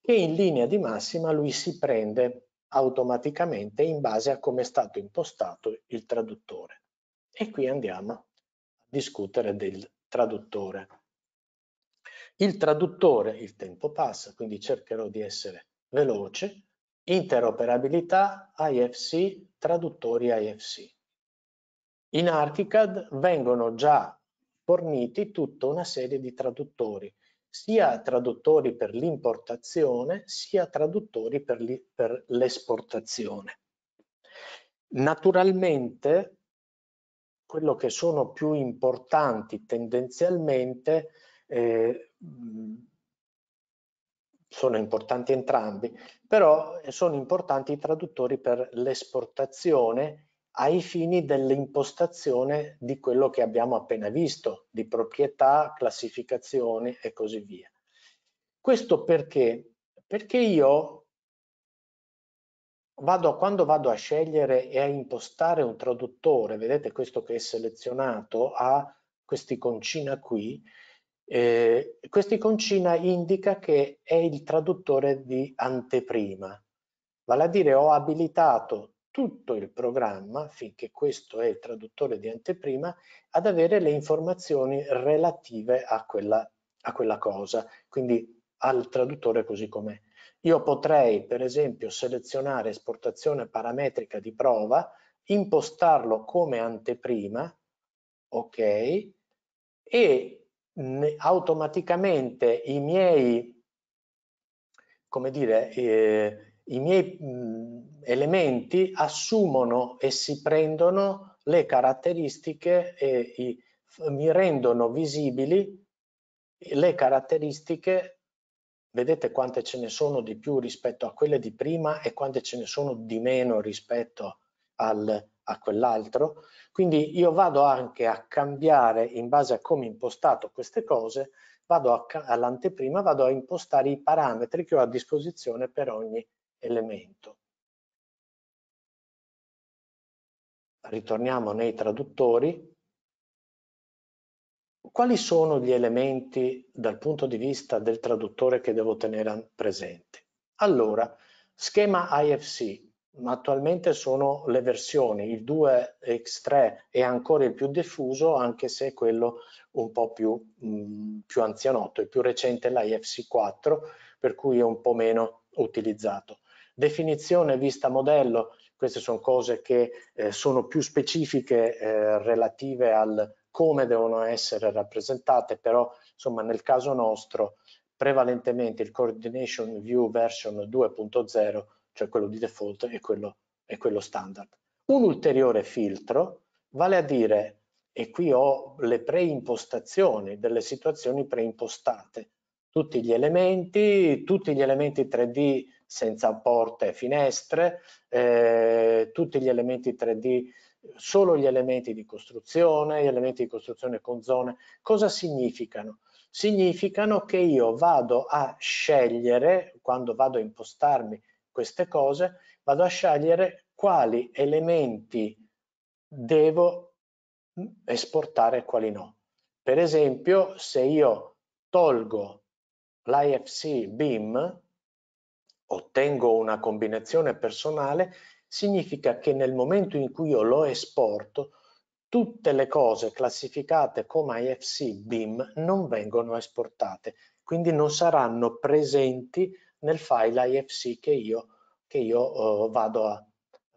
che in linea di massima lui si prende automaticamente in base a come è stato impostato il traduttore. E qui andiamo a discutere del traduttore. Il traduttore, il tempo passa, quindi cercherò di essere veloce, interoperabilità IFC, traduttori IFC. In Archicad vengono già forniti tutta una serie di traduttori, sia traduttori per l'importazione, sia traduttori per l'esportazione. Naturalmente, quello che sono più importanti tendenzialmente eh, sono importanti entrambi, però sono importanti i traduttori per l'esportazione ai fini dell'impostazione di quello che abbiamo appena visto, di proprietà, classificazioni e così via. Questo perché? Perché io vado, quando vado a scegliere e a impostare un traduttore, vedete questo che è selezionato, ha questa iconcina qui, eh, questa iconcina indica che è il traduttore di anteprima, vale a dire ho abilitato tutto il programma, finché questo è il traduttore di anteprima, ad avere le informazioni relative a quella, a quella cosa, quindi al traduttore così com'è. Io potrei, per esempio, selezionare esportazione parametrica di prova, impostarlo come anteprima, ok, e mh, automaticamente i miei, come dire, eh, i miei... Mh, mm, elementi assumono e si prendono le caratteristiche e i, mi rendono visibili le caratteristiche vedete quante ce ne sono di più rispetto a quelle di prima e quante ce ne sono di meno rispetto al, a quell'altro. Quindi io vado anche a cambiare in base a come impostato queste cose, vado all'anteprima, vado a impostare i parametri che ho a disposizione per ogni elemento. ritorniamo nei traduttori, quali sono gli elementi dal punto di vista del traduttore che devo tenere presenti? Allora, schema IFC, ma attualmente sono le versioni, il 2x3 è ancora il più diffuso, anche se è quello un po' più, mh, mm, più anzianotto, il più recente è l'IFC4, per cui è un po' meno utilizzato. Definizione vista modello, queste sono cose che eh, sono più specifiche eh, relative al come devono essere rappresentate, però insomma nel caso nostro prevalentemente il Coordination View version 2.0, cioè quello di default è quello, e quello standard. Un ulteriore filtro, vale a dire, e qui ho le preimpostazioni delle situazioni preimpostate, tutti gli elementi, tutti gli elementi 3D senza porte e finestre, eh, tutti gli elementi 3D, solo gli elementi di costruzione, gli elementi di costruzione con zone. Cosa significano? Significano che io vado a scegliere, quando vado a impostarmi queste cose, vado a scegliere quali elementi devo esportare e quali no. Per esempio, se io tolgo l'IFC BIM, ottengo una combinazione personale significa che nel momento in cui io lo esporto, tutte le cose classificate come IFC BIM non vengono esportate, quindi non saranno presenti nel file IFC che io, che io eh, vado a,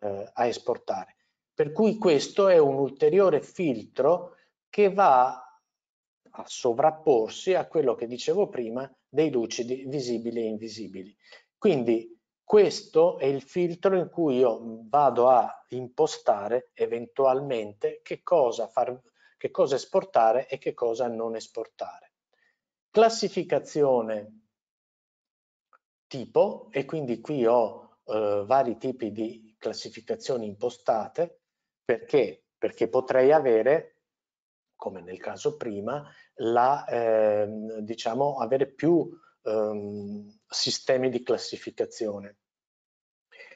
eh, a, esportare. Per cui questo è un ulteriore filtro che va a sovrapporsi a quello che dicevo prima dei lucidi visibili e invisibili. Quindi questo è il filtro in cui io vado a impostare eventualmente che cosa, far, che cosa esportare e che cosa non esportare. Classificazione tipo e quindi qui ho eh, vari tipi di classificazioni impostate perché? Perché potrei avere, come nel caso prima, la, eh, diciamo, avere più um, sistemi di classificazione.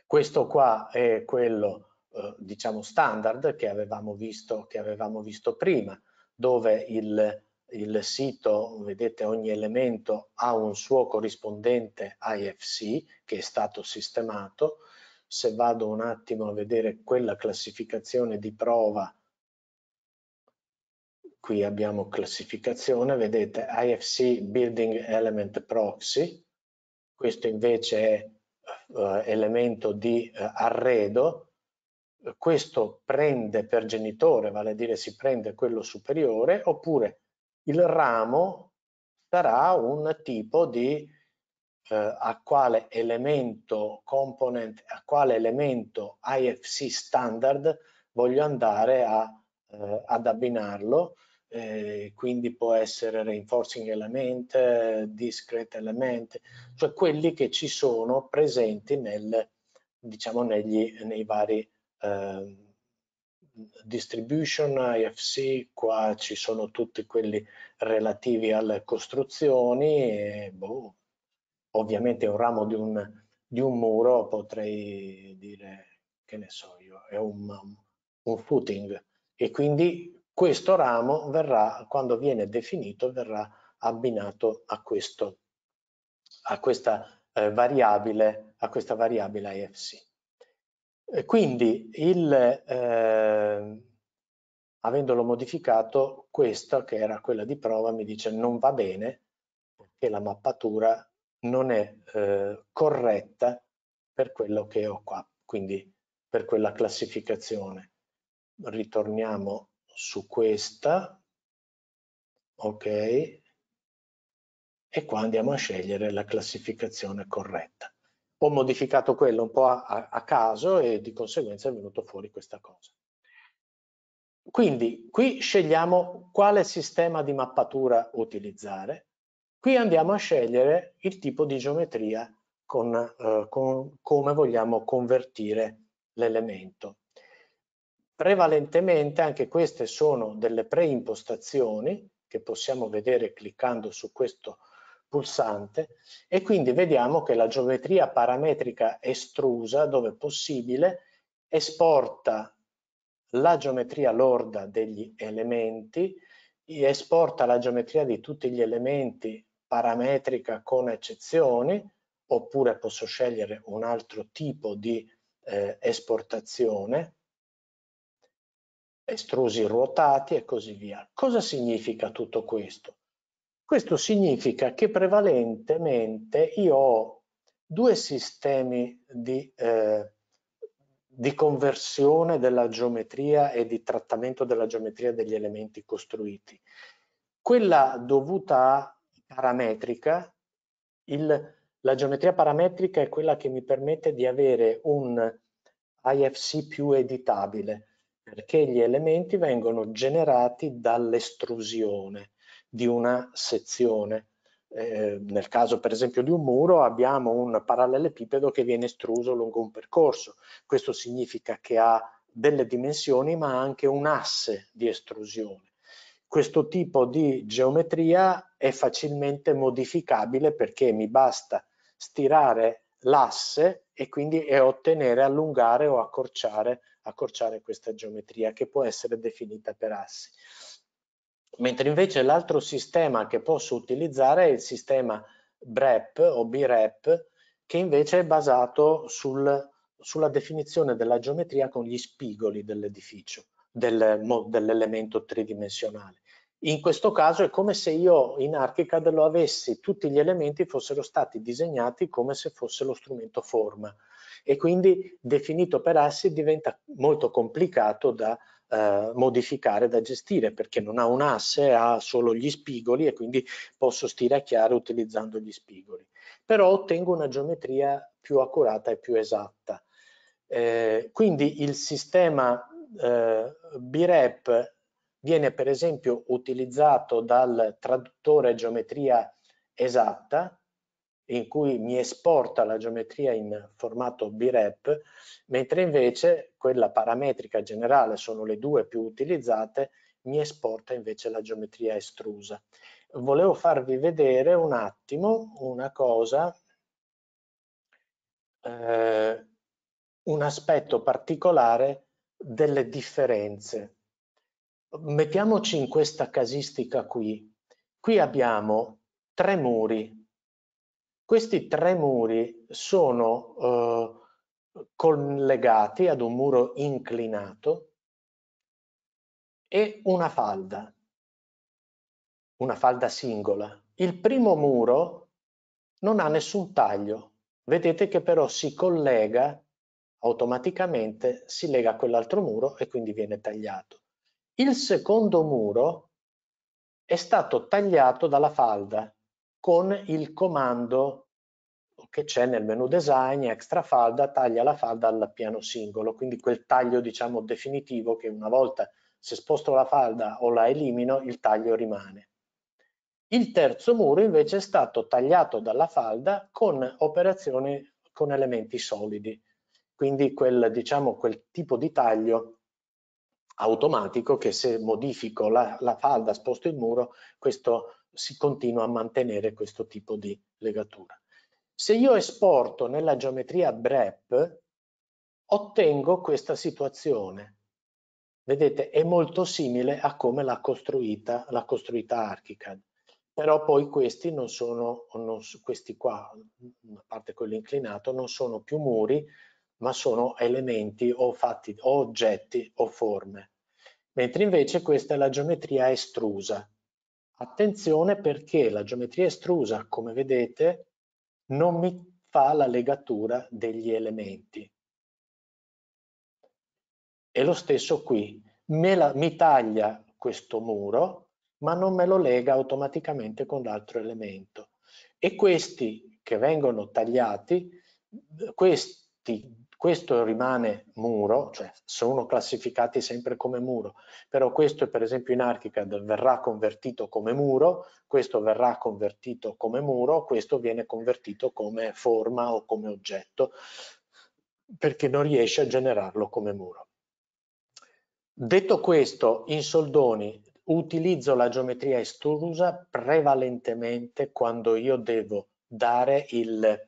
Questo qua è quello, eh, diciamo, standard che avevamo visto, che avevamo visto prima, dove il, il sito, vedete ogni elemento ha un suo corrispondente IFC che è stato sistemato. Se vado un attimo a vedere quella classificazione di prova qui abbiamo classificazione, vedete IFC Building Element Proxy, questo invece è eh, elemento di eh, arredo, questo prende per genitore, vale a dire si prende quello superiore, oppure il ramo sarà un tipo di eh, a quale elemento component, a quale elemento IFC standard voglio andare a, eh, ad abbinarlo eh, quindi può essere reinforcing element, discrete element, cioè quelli che ci sono presenti nel, diciamo negli, nei vari eh, distribution, IFC, qua ci sono tutti quelli relativi alle costruzioni, e, boh, ovviamente un ramo di un, di un, muro potrei dire, che ne so io, è un, un footing e quindi questo ramo verrà, quando viene definito, verrà abbinato a, questo, a questa eh, variabile, a questa variabile IFC. E quindi, il, eh, avendolo modificato, questa che era quella di prova mi dice non va bene perché la mappatura non è eh, corretta per quello che ho qua, quindi per quella classificazione. Ritorniamo su questa, ok, e qua andiamo a scegliere la classificazione corretta. Ho modificato quello un po' a, a caso e di conseguenza è venuto fuori questa cosa. Quindi qui scegliamo quale sistema di mappatura utilizzare, qui andiamo a scegliere il tipo di geometria con, eh, con come vogliamo convertire l'elemento. Prevalentemente anche queste sono delle preimpostazioni che possiamo vedere cliccando su questo pulsante e quindi vediamo che la geometria parametrica estrusa, dove possibile, esporta la geometria lorda degli elementi, esporta la geometria di tutti gli elementi parametrica con eccezioni, oppure posso scegliere un altro tipo di eh, esportazione estrusi ruotati e così via. Cosa significa tutto questo? Questo significa che prevalentemente io ho due sistemi di, eh, di conversione della geometria e di trattamento della geometria degli elementi costruiti. Quella dovuta a parametrica, il, la geometria parametrica è quella che mi permette di avere un IFC più editabile, perché gli elementi vengono generati dall'estrusione di una sezione. Eh, nel caso per esempio di un muro abbiamo un parallelepipedo che viene estruso lungo un percorso. Questo significa che ha delle dimensioni ma anche un asse di estrusione. Questo tipo di geometria è facilmente modificabile perché mi basta stirare l'asse e quindi e ottenere allungare o accorciare accorciare questa geometria che può essere definita per assi. Mentre invece l'altro sistema che posso utilizzare è il sistema BREP o BREP che invece è basato sul, sulla definizione della geometria con gli spigoli dell'edificio, del, dell'elemento tridimensionale. In questo caso è come se io in Archicad lo avessi, tutti gli elementi fossero stati disegnati come se fosse lo strumento forma e quindi definito per assi diventa molto complicato da eh, modificare, da gestire, perché non ha un asse, ha solo gli spigoli e quindi posso stiracchiare utilizzando gli spigoli. Però ottengo una geometria più accurata e più esatta. Eh, quindi il sistema eh, BREP viene per esempio utilizzato dal traduttore geometria esatta in cui mi esporta la geometria in formato BREP, mentre invece quella parametrica generale, sono le due più utilizzate, mi esporta invece la geometria estrusa. Volevo farvi vedere un attimo una cosa, eh, un aspetto particolare delle differenze. Mettiamoci in questa casistica qui. Qui abbiamo tre muri, questi tre muri sono eh, collegati ad un muro inclinato e una falda, una falda singola. Il primo muro non ha nessun taglio, vedete che però si collega automaticamente, si lega a quell'altro muro e quindi viene tagliato. Il secondo muro è stato tagliato dalla falda con il comando che c'è nel menu design, extra falda, taglia la falda al piano singolo, quindi quel taglio diciamo definitivo che una volta se sposto la falda o la elimino il taglio rimane. Il terzo muro invece è stato tagliato dalla falda con operazioni con elementi solidi, quindi quel, diciamo, quel tipo di taglio automatico che se modifico la, la falda, sposto il muro, questo si continua a mantenere questo tipo di legatura. Se io esporto nella geometria BREP, ottengo questa situazione. Vedete, è molto simile a come l'ha costruita, l'ha costruita Archicad però poi questi non sono, non, questi qua, mm, a parte quello inclinato, non sono più muri, ma sono elementi o, fatti, o oggetti o forme. Mentre invece questa è la geometria estrusa, Attenzione perché la geometria estrusa, come vedete, non mi fa la legatura degli elementi. E lo stesso qui, la, mi taglia questo muro, ma non me lo lega automaticamente con l'altro elemento. E questi che vengono tagliati, questi questo rimane muro, cioè sono classificati sempre come muro, però questo per esempio in ArchiCAD verrà convertito come muro, questo verrà convertito come muro, questo viene convertito come forma o come oggetto, perché non riesce a generarlo come muro. Detto questo, in soldoni utilizzo la geometria estrusa prevalentemente quando io devo dare il,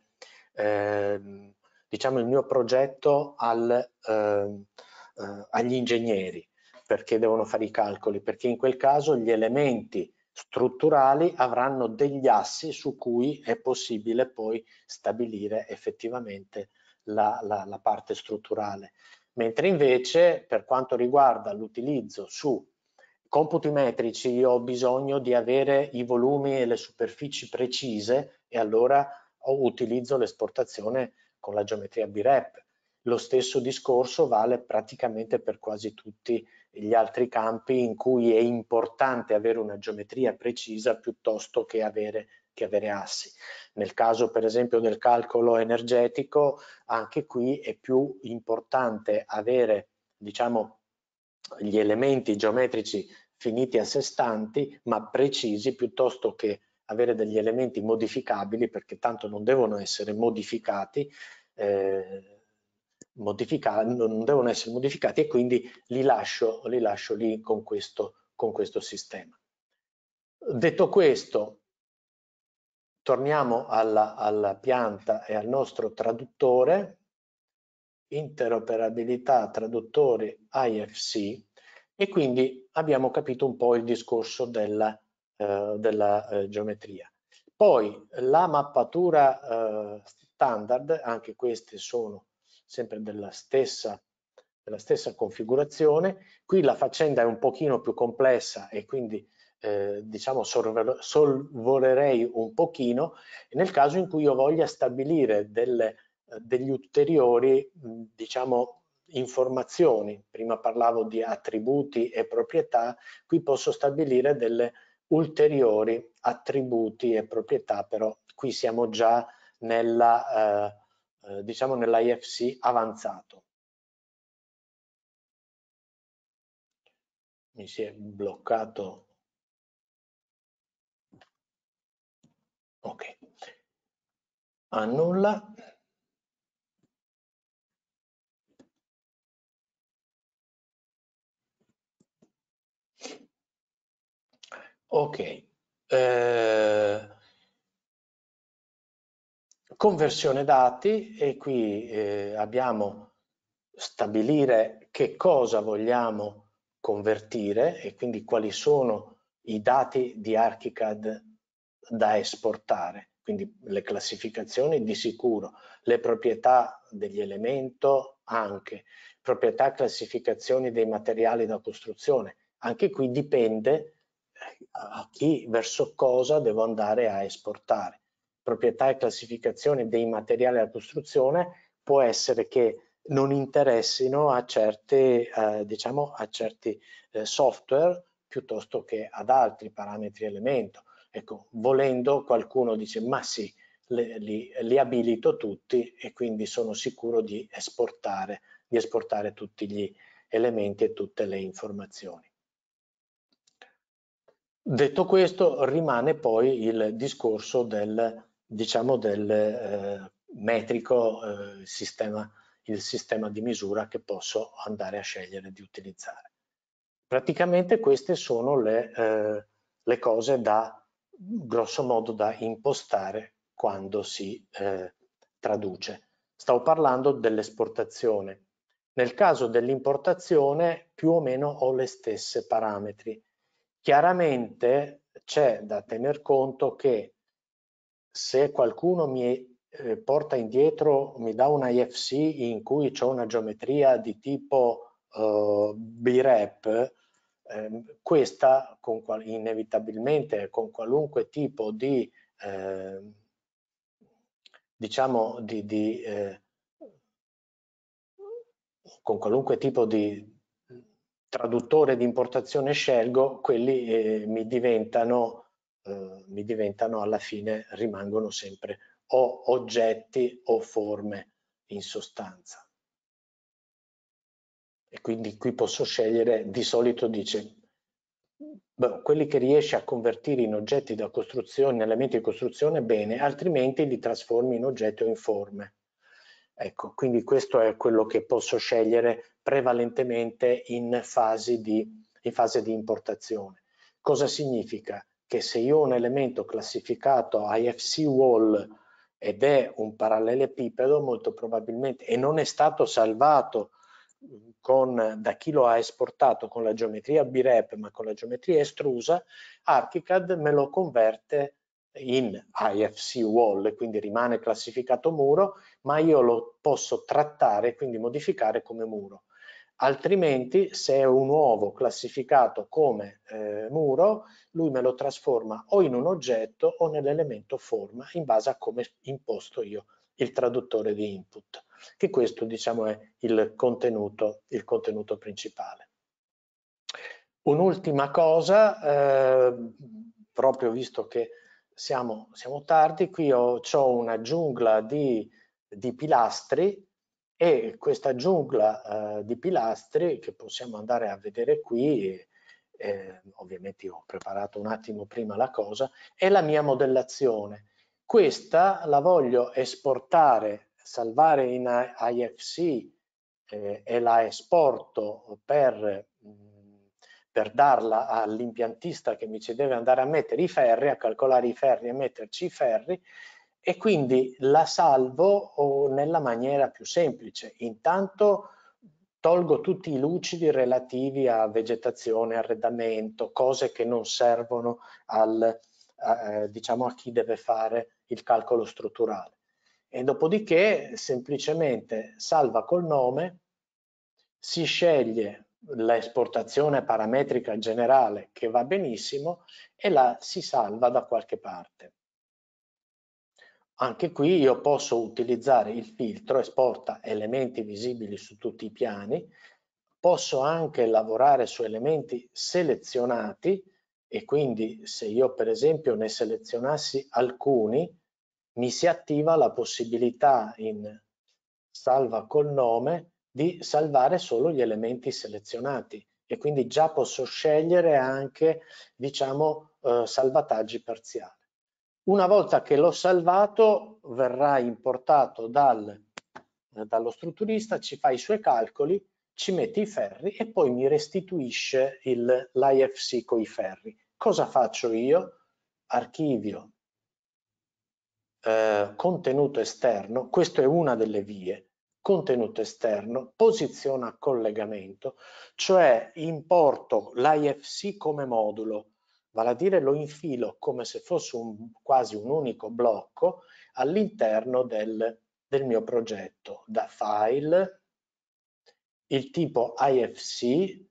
eh, diciamo, il mio progetto al, ehm, eh, agli ingegneri perché devono fare i calcoli, perché in quel caso gli elementi strutturali avranno degli assi su cui è possibile poi stabilire effettivamente la, la, la parte strutturale. Mentre invece per quanto riguarda l'utilizzo su computi metrici io ho bisogno di avere i volumi e le superfici precise e allora utilizzo l'esportazione con la geometria BREP. Lo stesso discorso vale praticamente per quasi tutti gli altri campi in cui è importante avere una geometria precisa piuttosto che avere, che avere assi. Nel caso per esempio del calcolo energetico, anche qui è più importante avere diciamo, gli elementi geometrici finiti a sé stanti ma precisi piuttosto che avere degli elementi modificabili perché tanto non devono essere modificati, eh, modifica, non devono essere modificati e quindi li lascio, li lascio lì con questo, con questo sistema. Detto questo, torniamo alla, alla, pianta e al nostro traduttore, interoperabilità traduttori IFC, e quindi abbiamo capito un po' il discorso della eh, della eh, geometria. Poi la mappatura eh, standard, anche queste sono sempre della stessa, della stessa, configurazione, qui la faccenda è un pochino più complessa e quindi eh, diciamo sorvolerei un pochino nel caso in cui io voglia stabilire delle, eh, degli ulteriori diciamo informazioni prima parlavo di attributi e proprietà qui posso stabilire delle ulteriori attributi e proprietà, però qui siamo già nella, eh, eh diciamo nell'IFC avanzato. Mi si è bloccato. Ok. Annulla. Ok. Eh, conversione dati e qui eh, abbiamo stabilire che cosa vogliamo convertire e quindi quali sono i dati di ArchiCAD da esportare, quindi le classificazioni di sicuro, le proprietà degli elementi anche, proprietà classificazioni dei materiali da costruzione, anche qui dipende a chi, verso cosa devo andare a esportare. Proprietà e classificazione dei materiali da costruzione può essere che non interessino a, certe, eh, diciamo, a certi eh, software piuttosto che ad altri parametri elemento. Ecco, volendo qualcuno dice ma sì, li, li, li abilito tutti e quindi sono sicuro di esportare, di esportare tutti gli elementi e tutte le informazioni. Detto questo, rimane poi il discorso del, diciamo, del eh, metrico eh, sistema, il sistema di misura che posso andare a scegliere di utilizzare. Praticamente queste sono le, eh, le cose da, grosso modo, da impostare quando si eh, traduce. Stavo parlando dell'esportazione. Nel caso dell'importazione più o meno ho le stesse parametri Chiaramente c'è da tener conto che se qualcuno mi eh, porta indietro, mi dà un IFC in cui c'è una geometria di tipo eh, BREP, eh, questa con inevitabilmente con qualunque tipo di ehm, diciamo di, di eh, con qualunque tipo di, traduttore di importazione scelgo, quelli eh, mi, diventano, eh, mi diventano alla fine, rimangono sempre o oggetti o forme in sostanza. E quindi qui posso scegliere, di solito dice, beh, quelli che riesce a convertire in oggetti da costruzione, in elementi di costruzione, bene, altrimenti li trasformi in oggetto o in forme. Ecco, quindi questo è quello che posso scegliere prevalentemente in fase di, in fase di importazione. Cosa significa? Che se io ho un elemento classificato IFC wall ed è un parallelepipedo molto probabilmente e non è stato salvato mm, con, da chi lo ha esportato con la geometria BREP ma con la geometria estrusa, ArchiCAD me lo converte in IFC wall, quindi rimane classificato muro, ma io lo posso trattare, e quindi modificare come muro. Altrimenti, se è un uovo classificato come eh, muro, lui me lo trasforma o in un oggetto o nell'elemento forma, in base a come imposto io il traduttore di input, che questo diciamo è il contenuto, il contenuto principale. Un'ultima cosa, eh, proprio visto che siamo, siamo tardi, qui ho, ho, una giungla di, di pilastri e questa giungla eh, di pilastri che possiamo andare a vedere qui, eh, ovviamente ho preparato un attimo prima la cosa, è la mia modellazione. Questa la voglio esportare, salvare in IFC eh, e la esporto per per darla all'impiantista che mi ci deve andare a mettere i ferri, a calcolare i ferri e metterci i ferri e quindi la salvo nella maniera più semplice. Intanto tolgo tutti i lucidi relativi a vegetazione, arredamento, cose che non servono al, a, eh, diciamo, a chi deve fare il calcolo strutturale. E dopodiché semplicemente salva col nome, si sceglie l'esportazione parametrica generale che va benissimo e la si salva da qualche parte. Anche qui io posso utilizzare il filtro, esporta elementi visibili su tutti i piani, posso anche lavorare su elementi selezionati e quindi se io per esempio ne selezionassi alcuni, mi si attiva la possibilità in salva col nome di salvare solo gli elementi selezionati e quindi già posso scegliere anche diciamo eh, salvataggi parziali. Una volta che l'ho salvato verrà importato dal, eh, dallo strutturista, ci fa i suoi calcoli, ci mette i ferri e poi mi restituisce l'IFC con i ferri. Cosa faccio io? Archivio, eh, contenuto esterno, questa è una delle vie, contenuto esterno, posiziona collegamento, cioè importo l'IFC come modulo, vale a dire lo infilo come se fosse un, quasi un unico blocco all'interno del, del mio progetto, da file, il tipo IFC,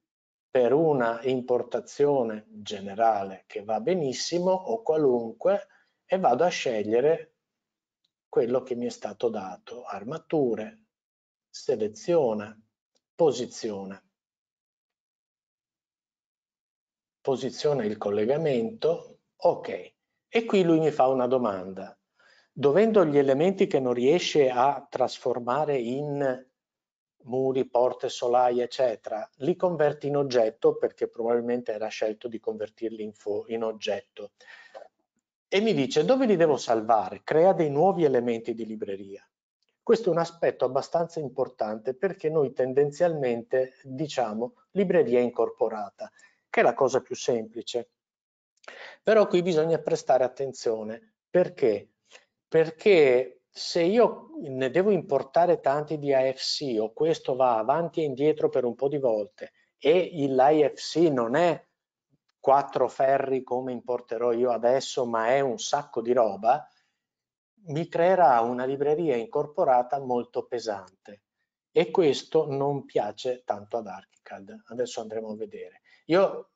per una importazione generale che va benissimo o qualunque e vado a scegliere quello che mi è stato dato, armature, seleziona, posiziona. Posiziona il collegamento, ok. E qui lui mi fa una domanda. Dovendo gli elementi che non riesce a trasformare in muri, porte, solai, eccetera, li converti in oggetto perché probabilmente era scelto di convertirli in, in oggetto. E mi dice dove li devo salvare? Crea dei nuovi elementi di libreria. Questo è un aspetto abbastanza importante perché noi tendenzialmente diciamo libreria incorporata, che è la cosa più semplice. Però qui bisogna prestare attenzione. Perché? Perché se io ne devo importare tanti di AFC o questo va avanti e indietro per un po' di volte e l'IFC non è quattro ferri come importerò io adesso, ma è un sacco di roba, mi creerà una libreria incorporata molto pesante e questo non piace tanto ad ArchiCAD. Adesso andremo a vedere. Io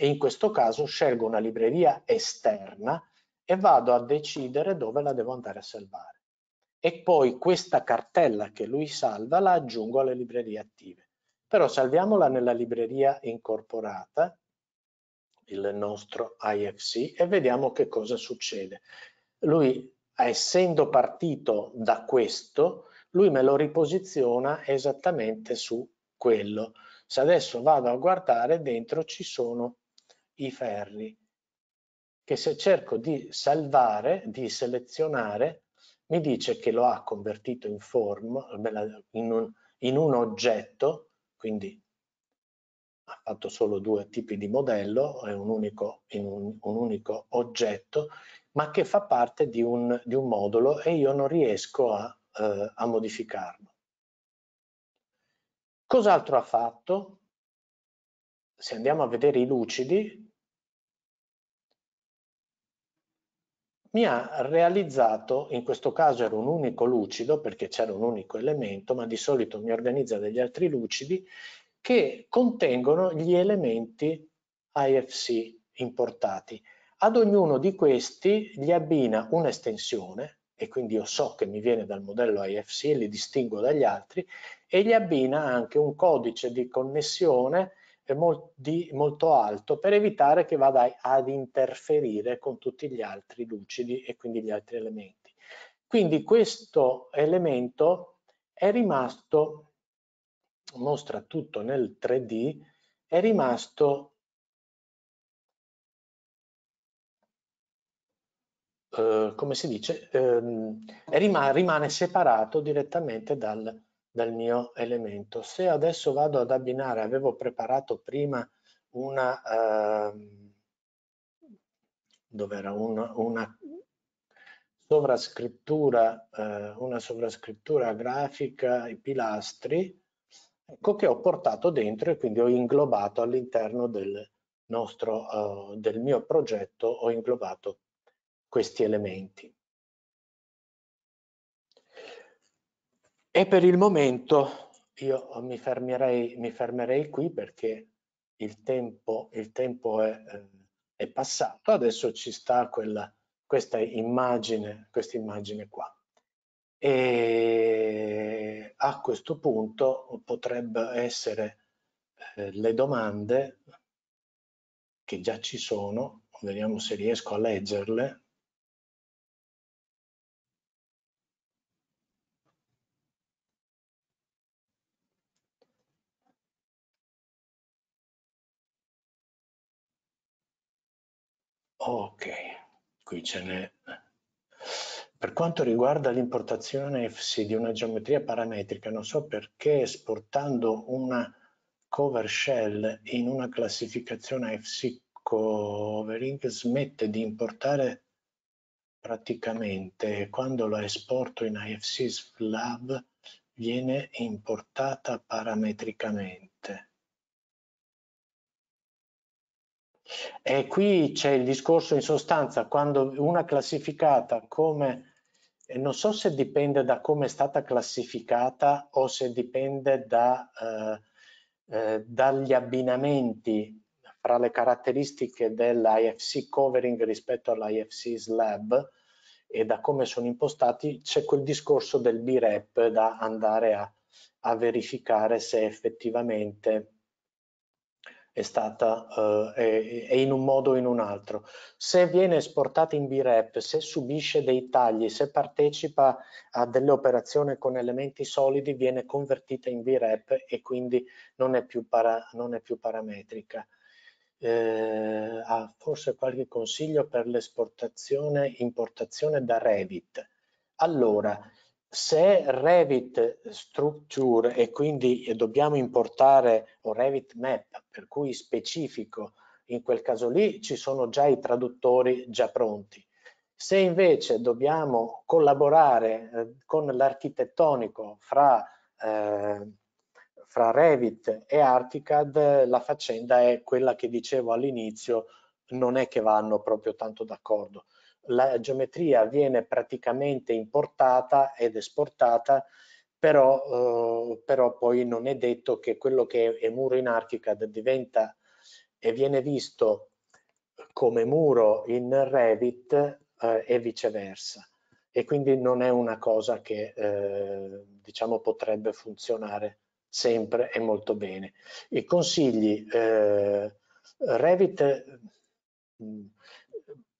in questo caso scelgo una libreria esterna e vado a decidere dove la devo andare a salvare. E poi questa cartella che lui salva la aggiungo alle librerie attive. Però salviamola nella libreria incorporata, il nostro IFC, e vediamo che cosa succede. Lui essendo partito da questo, lui me lo riposiziona esattamente su quello. Se adesso vado a guardare, dentro ci sono i ferri che se cerco di salvare, di selezionare, mi dice che lo ha convertito in form, in un, in un oggetto, quindi ha fatto solo due tipi di modello, è un unico, un, un unico oggetto, ma che fa parte di un, di un modulo e io non riesco a, eh, a modificarlo. Cos'altro ha fatto? Se andiamo a vedere i lucidi, mi ha realizzato, in questo caso era un unico lucido perché c'era un unico elemento, ma di solito mi organizza degli altri lucidi che contengono gli elementi IFC importati ad ognuno di questi gli abbina un'estensione, e quindi io so che mi viene dal modello IFC e li distingo dagli altri, e gli abbina anche un codice di connessione eh, molto alto per evitare che vada ad interferire con tutti gli altri lucidi e quindi gli altri elementi. Quindi questo elemento è rimasto, mostra tutto nel 3D, è rimasto Eh, come si dice, ehm, rimane, rimane, separato direttamente dal, dal, mio elemento. Se adesso vado ad abbinare, avevo preparato prima una, eh, una, una sovrascrittura, eh, una sovrascrittura grafica, i pilastri, ecco che ho portato dentro e quindi ho inglobato all'interno del, nostro, uh, del mio progetto, ho inglobato questi elementi. E per il momento io mi fermerei, mi fermerei qui perché il tempo, il tempo è, eh, è, passato, adesso ci sta quella, questa immagine, questa immagine qua. E a questo punto potrebbero essere eh, le domande che già ci sono, vediamo se riesco a leggerle. Ok, qui ce n'è. Per quanto riguarda l'importazione FC di una geometria parametrica, non so perché esportando una cover shell in una classificazione FC covering smette di importare praticamente quando la esporto in IFC Slab viene importata parametricamente. E qui c'è il discorso in sostanza, quando una classificata come, non so se dipende da come è stata classificata o se dipende da, eh, eh, dagli abbinamenti fra le caratteristiche dell'IFC covering rispetto all'IFC slab e da come sono impostati, c'è quel discorso del BREP da andare a, a verificare se effettivamente è, stata, eh, è, è in un modo o in un altro. Se viene esportata in BREP, se subisce dei tagli, se partecipa a delle operazioni con elementi solidi, viene convertita in BREP e quindi non è più, para, non è più parametrica. Eh, ha forse qualche consiglio per l'esportazione, e importazione da Revit. Allora, se Revit Structure e quindi dobbiamo importare o Revit Map, per cui specifico, in quel caso lì ci sono già i traduttori già pronti. Se invece dobbiamo collaborare eh, con l'architettonico fra, eh, fra Revit e Articad, la faccenda è quella che dicevo all'inizio, non è che vanno proprio tanto d'accordo la geometria viene praticamente importata ed esportata, però, eh, però poi non è detto che quello che è muro in ArchiCAD diventa e viene visto come muro in Revit eh, e viceversa e quindi non è una cosa che eh, diciamo potrebbe funzionare sempre e molto bene. I consigli, eh, Revit mm,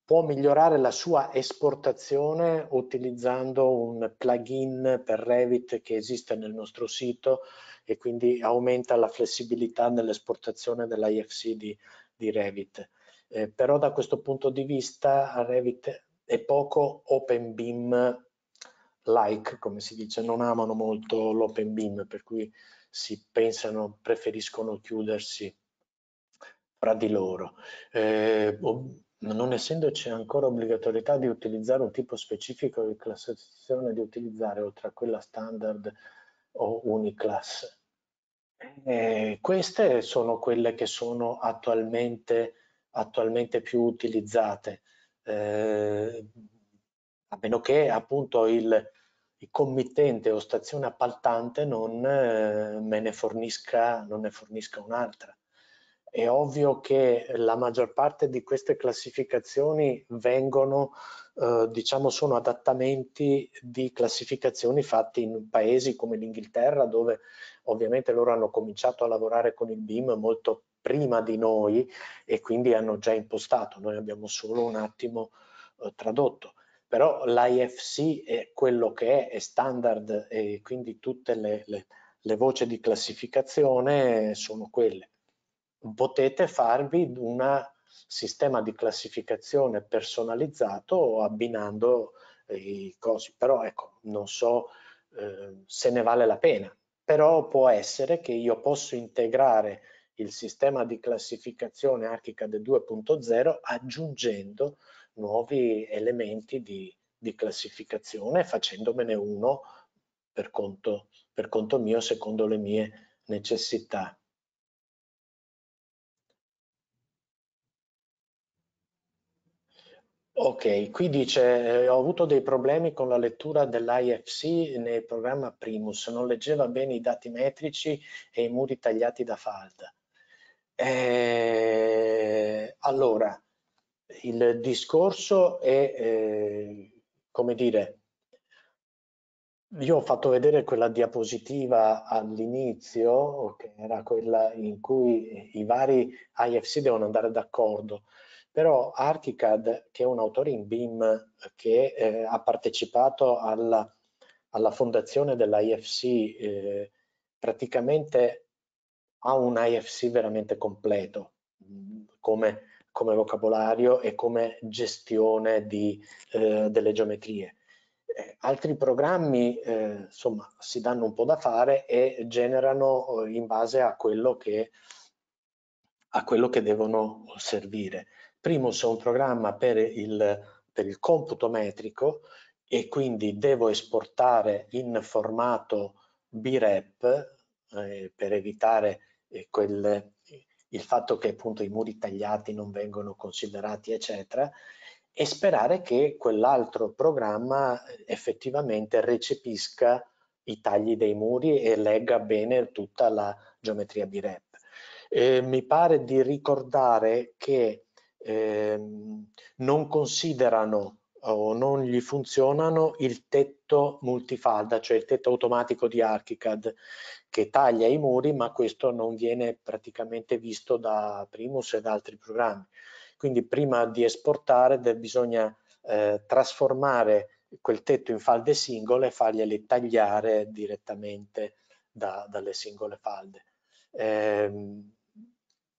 può migliorare la sua esportazione utilizzando un plugin per Revit che esiste nel nostro sito e quindi aumenta la flessibilità nell'esportazione dell'IFC di, di, Revit. Eh, però da questo punto di vista Revit è poco open beam like, come si dice, non amano molto l'open beam, per cui si pensano, preferiscono chiudersi fra di loro. Eh, non essendoci ancora obbligatorietà di utilizzare un tipo specifico di classificazione di utilizzare oltre a quella standard o uniclass. E queste sono quelle che sono attualmente, attualmente più utilizzate, eh, a meno che appunto il, il, committente o stazione appaltante non eh, me ne fornisca, non ne fornisca un'altra. È ovvio che la maggior parte di queste classificazioni vengono, eh, diciamo, sono adattamenti di classificazioni fatte in paesi come l'Inghilterra, dove ovviamente loro hanno cominciato a lavorare con il BIM molto prima di noi e quindi hanno già impostato, noi abbiamo solo un attimo eh, tradotto però l'IFC è quello che è, è standard e quindi tutte le, le, le voci di classificazione sono quelle potete farvi un sistema di classificazione personalizzato abbinando eh, i cosi, però ecco, non so eh, se ne vale la pena, però può essere che io posso integrare il sistema di classificazione Archicad 2.0 aggiungendo nuovi elementi di, di classificazione facendomene uno per conto, per conto mio secondo le mie necessità. Ok, qui dice eh, ho avuto dei problemi con la lettura dell'IFC nel programma Primus, non leggeva bene i dati metrici e i muri tagliati da falda. Eh, allora, il discorso è, eh, come dire, io ho fatto vedere quella diapositiva all'inizio, che era quella in cui i vari IFC devono andare d'accordo però Archicad, che è un autore in BIM che eh, ha partecipato alla, alla fondazione dell'IFC, eh, praticamente ha un IFC veramente completo come, come vocabolario e come gestione di, eh, delle geometrie. Eh, altri programmi eh, insomma, si danno un po' da fare e generano eh, in base a quello che, a quello che devono servire. Primus è un programma per il, per il computo metrico e quindi devo esportare in formato BREP eh, per evitare eh, quel, il fatto che appunto i muri tagliati non vengono considerati eccetera e sperare che quell'altro programma eh, effettivamente recepisca i tagli dei muri e legga bene tutta la geometria BREP. Eh, mi pare di ricordare che eh, non considerano o non gli funzionano il tetto multifalda, cioè il tetto automatico di ArchiCAD che taglia i muri, ma questo non viene praticamente visto da Primus e da altri programmi. Quindi prima di esportare bisogna eh, trasformare quel tetto in falde singole e fargliele tagliare direttamente da, dalle singole falde. Eh,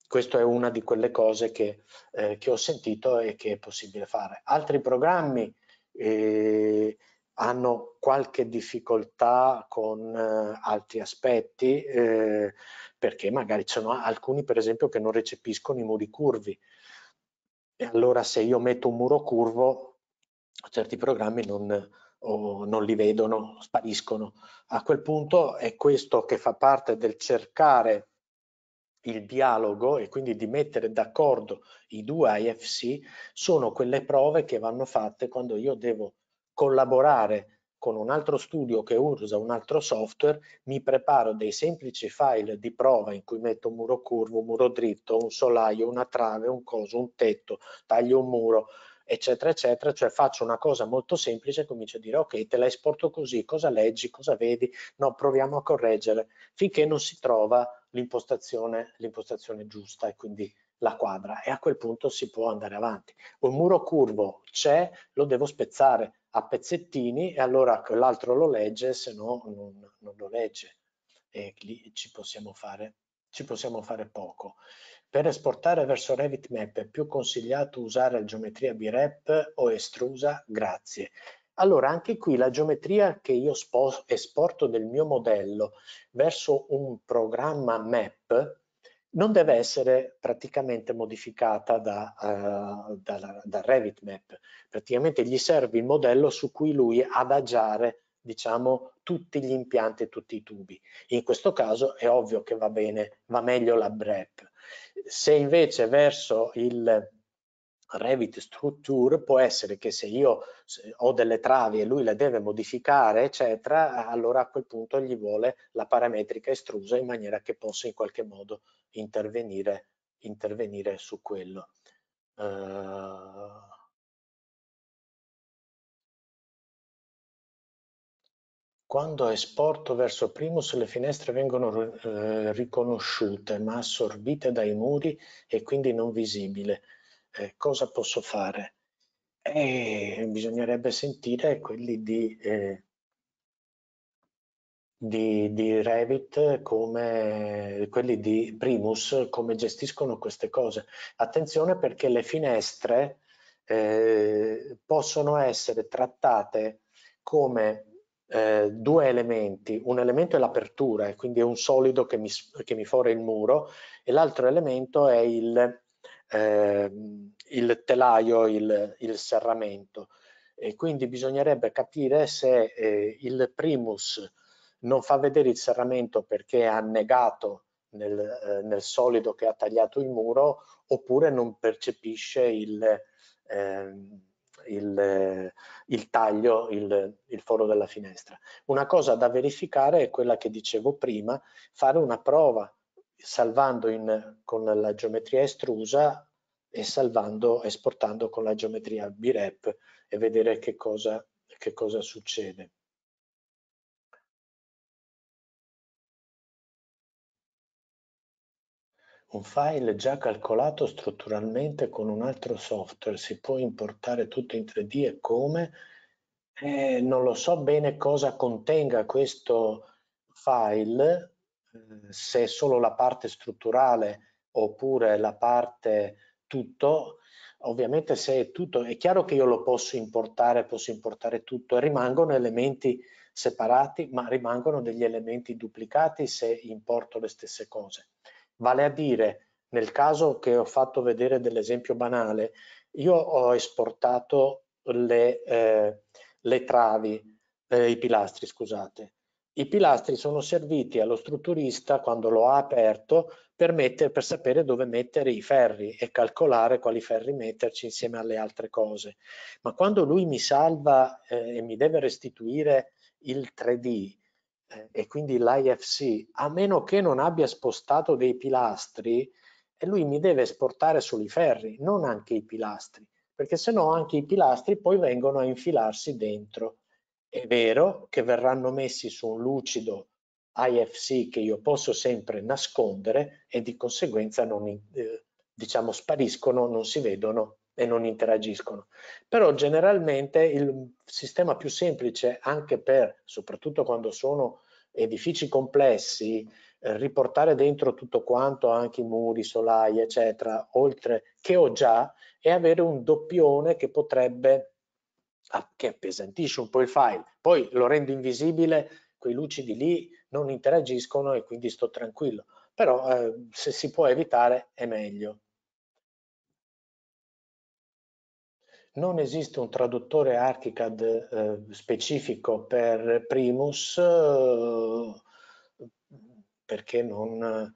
questa è una di quelle cose che, eh, che, ho sentito e che è possibile fare. Altri programmi eh, hanno qualche difficoltà con eh, altri aspetti eh, perché magari ci sono alcuni per esempio che non recepiscono i muri curvi e allora se io metto un muro curvo certi programmi non, o non li vedono, spariscono. A quel punto è questo che fa parte del cercare il dialogo e quindi di mettere d'accordo i due IFC sono quelle prove che vanno fatte quando io devo collaborare con un altro studio che usa un altro software, mi preparo dei semplici file di prova in cui metto un muro curvo, un muro dritto, un solaio, una trave, un coso, un tetto, taglio un muro, eccetera, eccetera, cioè faccio una cosa molto semplice e comincio a dire ok, te la esporto così, cosa leggi, cosa vedi, no, proviamo a correggere, finché non si trova l'impostazione, l'impostazione giusta e quindi la quadra e a quel punto si può andare avanti. Un muro curvo c'è, lo devo spezzare a pezzettini e allora quell'altro lo legge, se no non, non, lo legge e lì ci possiamo fare, ci possiamo fare poco. Per esportare verso Revit Map è più consigliato usare la geometria BREP o estrusa? Grazie. Allora, anche qui la geometria che io esporto del mio modello verso un programma map non deve essere praticamente modificata da, uh, eh, da, da Revit Map. Praticamente gli serve il modello su cui lui adagiare diciamo tutti gli impianti e tutti i tubi. In questo caso è ovvio che va bene, va meglio la BREP. Se invece verso il, Revit Structure può essere che se io ho delle travi e lui le deve modificare, eccetera, allora a quel punto gli vuole la parametrica estrusa in maniera che possa in qualche modo intervenire, intervenire su quello. Uh... Quando esporto verso Primus le finestre vengono eh, riconosciute ma assorbite dai muri e quindi non visibile eh, cosa posso fare? E bisognerebbe sentire quelli di, eh, di, di, Revit come quelli di Primus come gestiscono queste cose. Attenzione perché le finestre eh, possono essere trattate come eh, due elementi, un elemento è l'apertura, quindi è un solido che mi, che mi fora il muro, e l'altro elemento è il, eh, il telaio, il, il, serramento. E quindi bisognerebbe capire se eh, il primus non fa vedere il serramento perché è annegato nel, eh, nel, solido che ha tagliato il muro oppure non percepisce il, ehm, il, il taglio, il, il foro della finestra. Una cosa da verificare è quella che dicevo prima, fare una prova salvando in, con la geometria estrusa e salvando, esportando con la geometria BREP e vedere che cosa, che cosa succede. Un file già calcolato strutturalmente con un altro software si può importare tutto in 3D e come? Eh, non lo so bene cosa contenga questo file, eh, se è solo la parte strutturale oppure la parte tutto, ovviamente se è tutto, è chiaro che io lo posso importare, posso importare tutto e rimangono elementi separati, ma rimangono degli elementi duplicati se importo le stesse cose. Vale a dire, nel caso che ho fatto vedere dell'esempio banale, io ho esportato le, eh, le travi, eh, i pilastri, scusate, i pilastri sono serviti allo strutturista quando lo ha aperto per, mettere, per, sapere dove mettere i ferri e calcolare quali ferri metterci insieme alle altre cose. Ma quando lui mi salva eh, e mi deve restituire il 3D eh, e quindi l'IFC, a meno che non abbia spostato dei pilastri, eh, lui mi deve esportare solo i ferri, non anche i pilastri, perché sennò anche i pilastri poi vengono a infilarsi dentro è vero che verranno messi su un lucido IFC che io posso sempre nascondere e di conseguenza non, eh, diciamo spariscono, non si vedono e non interagiscono. Però generalmente il sistema più semplice anche per, soprattutto quando sono edifici complessi, eh, riportare dentro tutto quanto, anche i muri, i solai, eccetera, oltre che ho già, e avere un doppione che potrebbe Ah, che appesantisce un po' il file, poi lo rendo invisibile, quei lucidi lì non interagiscono e quindi sto tranquillo, però eh, se si può evitare è meglio. non esiste un traduttore ArchiCAD eh, specifico per Primus eh, perché non,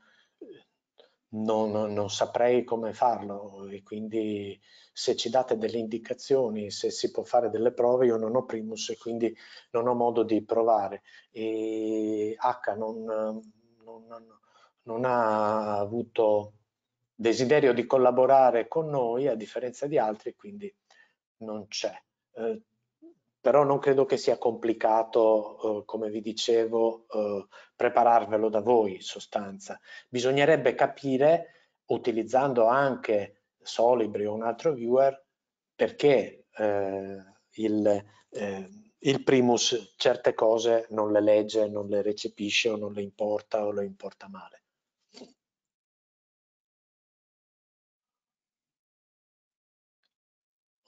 non, non, saprei come farlo e quindi se ci date delle indicazioni, se si può fare delle prove, io non ho primus e quindi non ho modo di provare. E H non, non, non ha avuto desiderio di collaborare con noi a differenza di altri, quindi non c'è. Eh, però non credo che sia complicato, eh, come vi dicevo, eh, prepararvelo da voi in sostanza. Bisognerebbe capire, utilizzando anche Solibri o un altro viewer, perché eh, il, eh, il, primus certe cose non le legge, non le recepisce o non le importa o le importa male.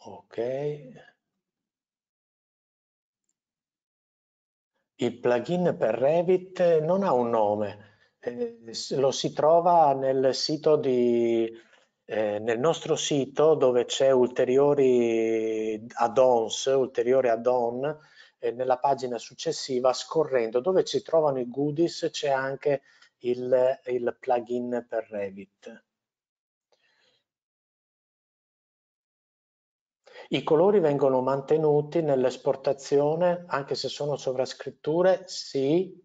Ok. il plugin per Revit non ha un nome, eh, lo si trova nel sito di, eh, nel nostro sito dove c'è ulteriori add-ons, ulteriori add-on eh, nella pagina successiva scorrendo dove si trovano i goodies c'è anche il, il plugin per Revit. I colori vengono mantenuti nell'esportazione, anche se sono sovrascritture, sì,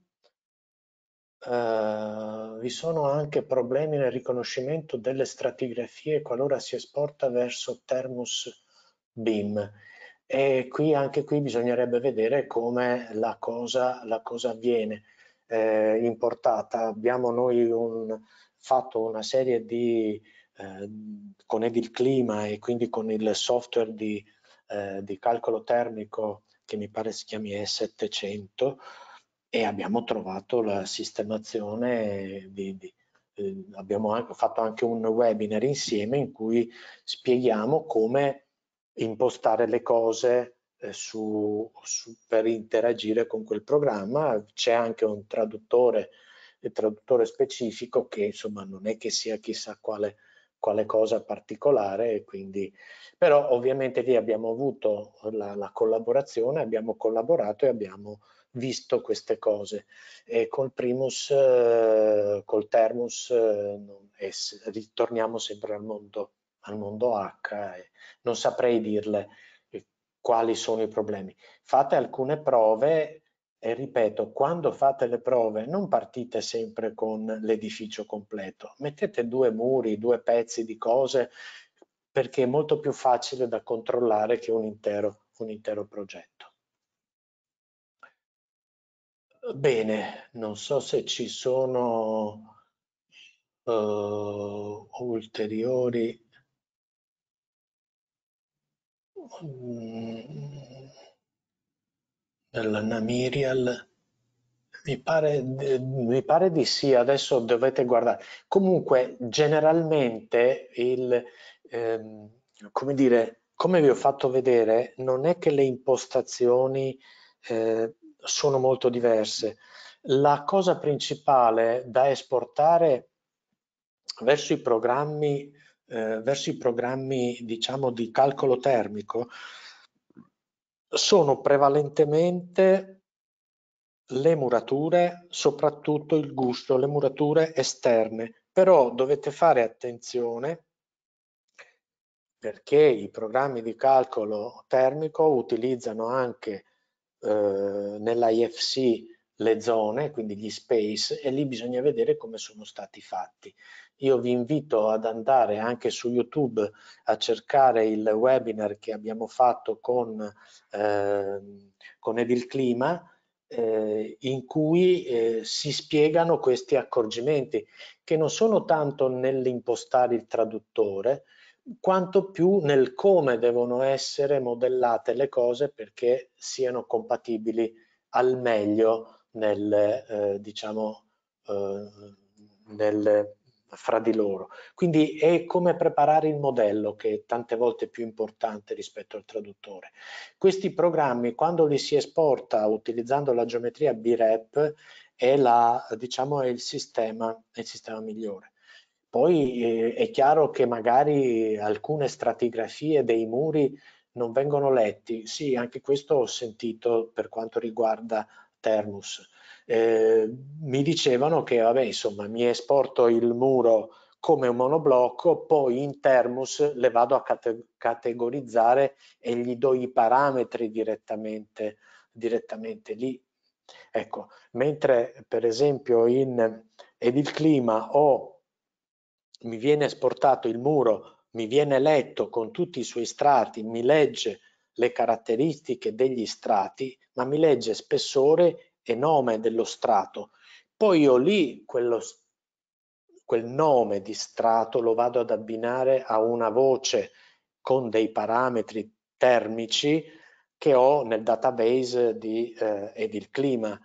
Uh, vi sono anche problemi nel riconoscimento delle stratigrafie qualora si esporta verso Thermos BIM e qui anche qui bisognerebbe vedere come la cosa, la cosa avviene eh, importata abbiamo noi un, fatto una serie di Ehm, con Edil Clima e quindi con il software di, eh, di, calcolo termico che mi pare si chiami E700 e abbiamo trovato la sistemazione di, di eh, abbiamo anche, fatto anche un webinar insieme in cui spieghiamo come impostare le cose eh, su, su, per interagire con quel programma. C'è anche un traduttore, il traduttore specifico che insomma non è che sia chissà quale quale cosa particolare, quindi, però ovviamente lì abbiamo avuto la, la collaborazione, abbiamo collaborato e abbiamo visto queste cose e col primus, eh, col termus, eh, e ritorniamo sempre al mondo, al mondo H, non saprei dirle eh, quali sono i problemi. Fate alcune prove e ripeto, quando fate le prove non partite sempre con l'edificio completo, mettete due muri, due pezzi di cose perché è molto più facile da controllare che un intero, un intero progetto. Bene, non so se ci sono uh, ulteriori... Mm della Namirial. Mi pare, mi pare, di sì, adesso dovete guardare. Comunque, generalmente, il, ehm, come dire, come vi ho fatto vedere, non è che le impostazioni eh, sono molto diverse. La cosa principale da esportare verso i programmi, eh, verso i programmi diciamo, di calcolo termico sono prevalentemente le murature, soprattutto il gusto, le murature esterne, però dovete fare attenzione perché i programmi di calcolo termico utilizzano anche eh, nell'IFC le zone, quindi gli space, e lì bisogna vedere come sono stati fatti. Io vi invito ad andare anche su YouTube a cercare il webinar che abbiamo fatto con, eh, con Edil Clima eh, in cui eh, si spiegano questi accorgimenti che non sono tanto nell'impostare il traduttore quanto più nel come devono essere modellate le cose perché siano compatibili al meglio nel, eh, diciamo, eh, nel, fra di loro. Quindi è come preparare il modello che è tante volte più importante rispetto al traduttore. Questi programmi quando li si esporta utilizzando la geometria BREP è, la, diciamo, è il, sistema, è il sistema migliore. Poi eh, è chiaro che magari alcune stratigrafie dei muri non vengono letti. Sì, anche questo ho sentito per quanto riguarda Termus eh, mi dicevano che vabbè, insomma, mi esporto il muro come un monoblocco, poi in Termus le vado a cate categorizzare e gli do i parametri direttamente, direttamente lì. Ecco, mentre per esempio in Edil Clima o mi viene esportato il muro, mi viene letto con tutti i suoi strati, mi legge le caratteristiche degli strati, ma mi legge spessore e nome dello strato, poi io lì quello, quel nome di strato lo vado ad abbinare a una voce con dei parametri termici che ho nel database di eh, Edilclima.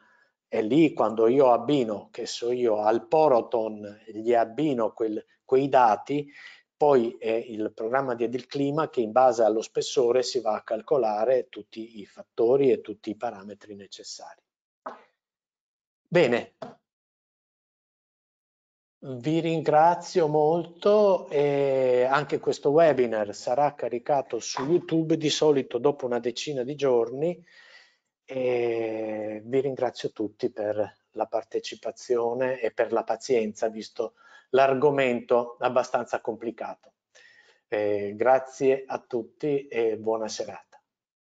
E lì quando io abbino, che so io, al Poroton, gli abbino quel, quei dati, poi è il programma di Edilclima che in base allo spessore si va a calcolare tutti i fattori e tutti i parametri necessari. Bene, vi ringrazio molto e anche questo webinar sarà caricato su YouTube di solito dopo una decina di giorni e vi ringrazio tutti per la partecipazione e per la pazienza visto l'argomento abbastanza complicato. Eh, grazie a tutti e buona serata.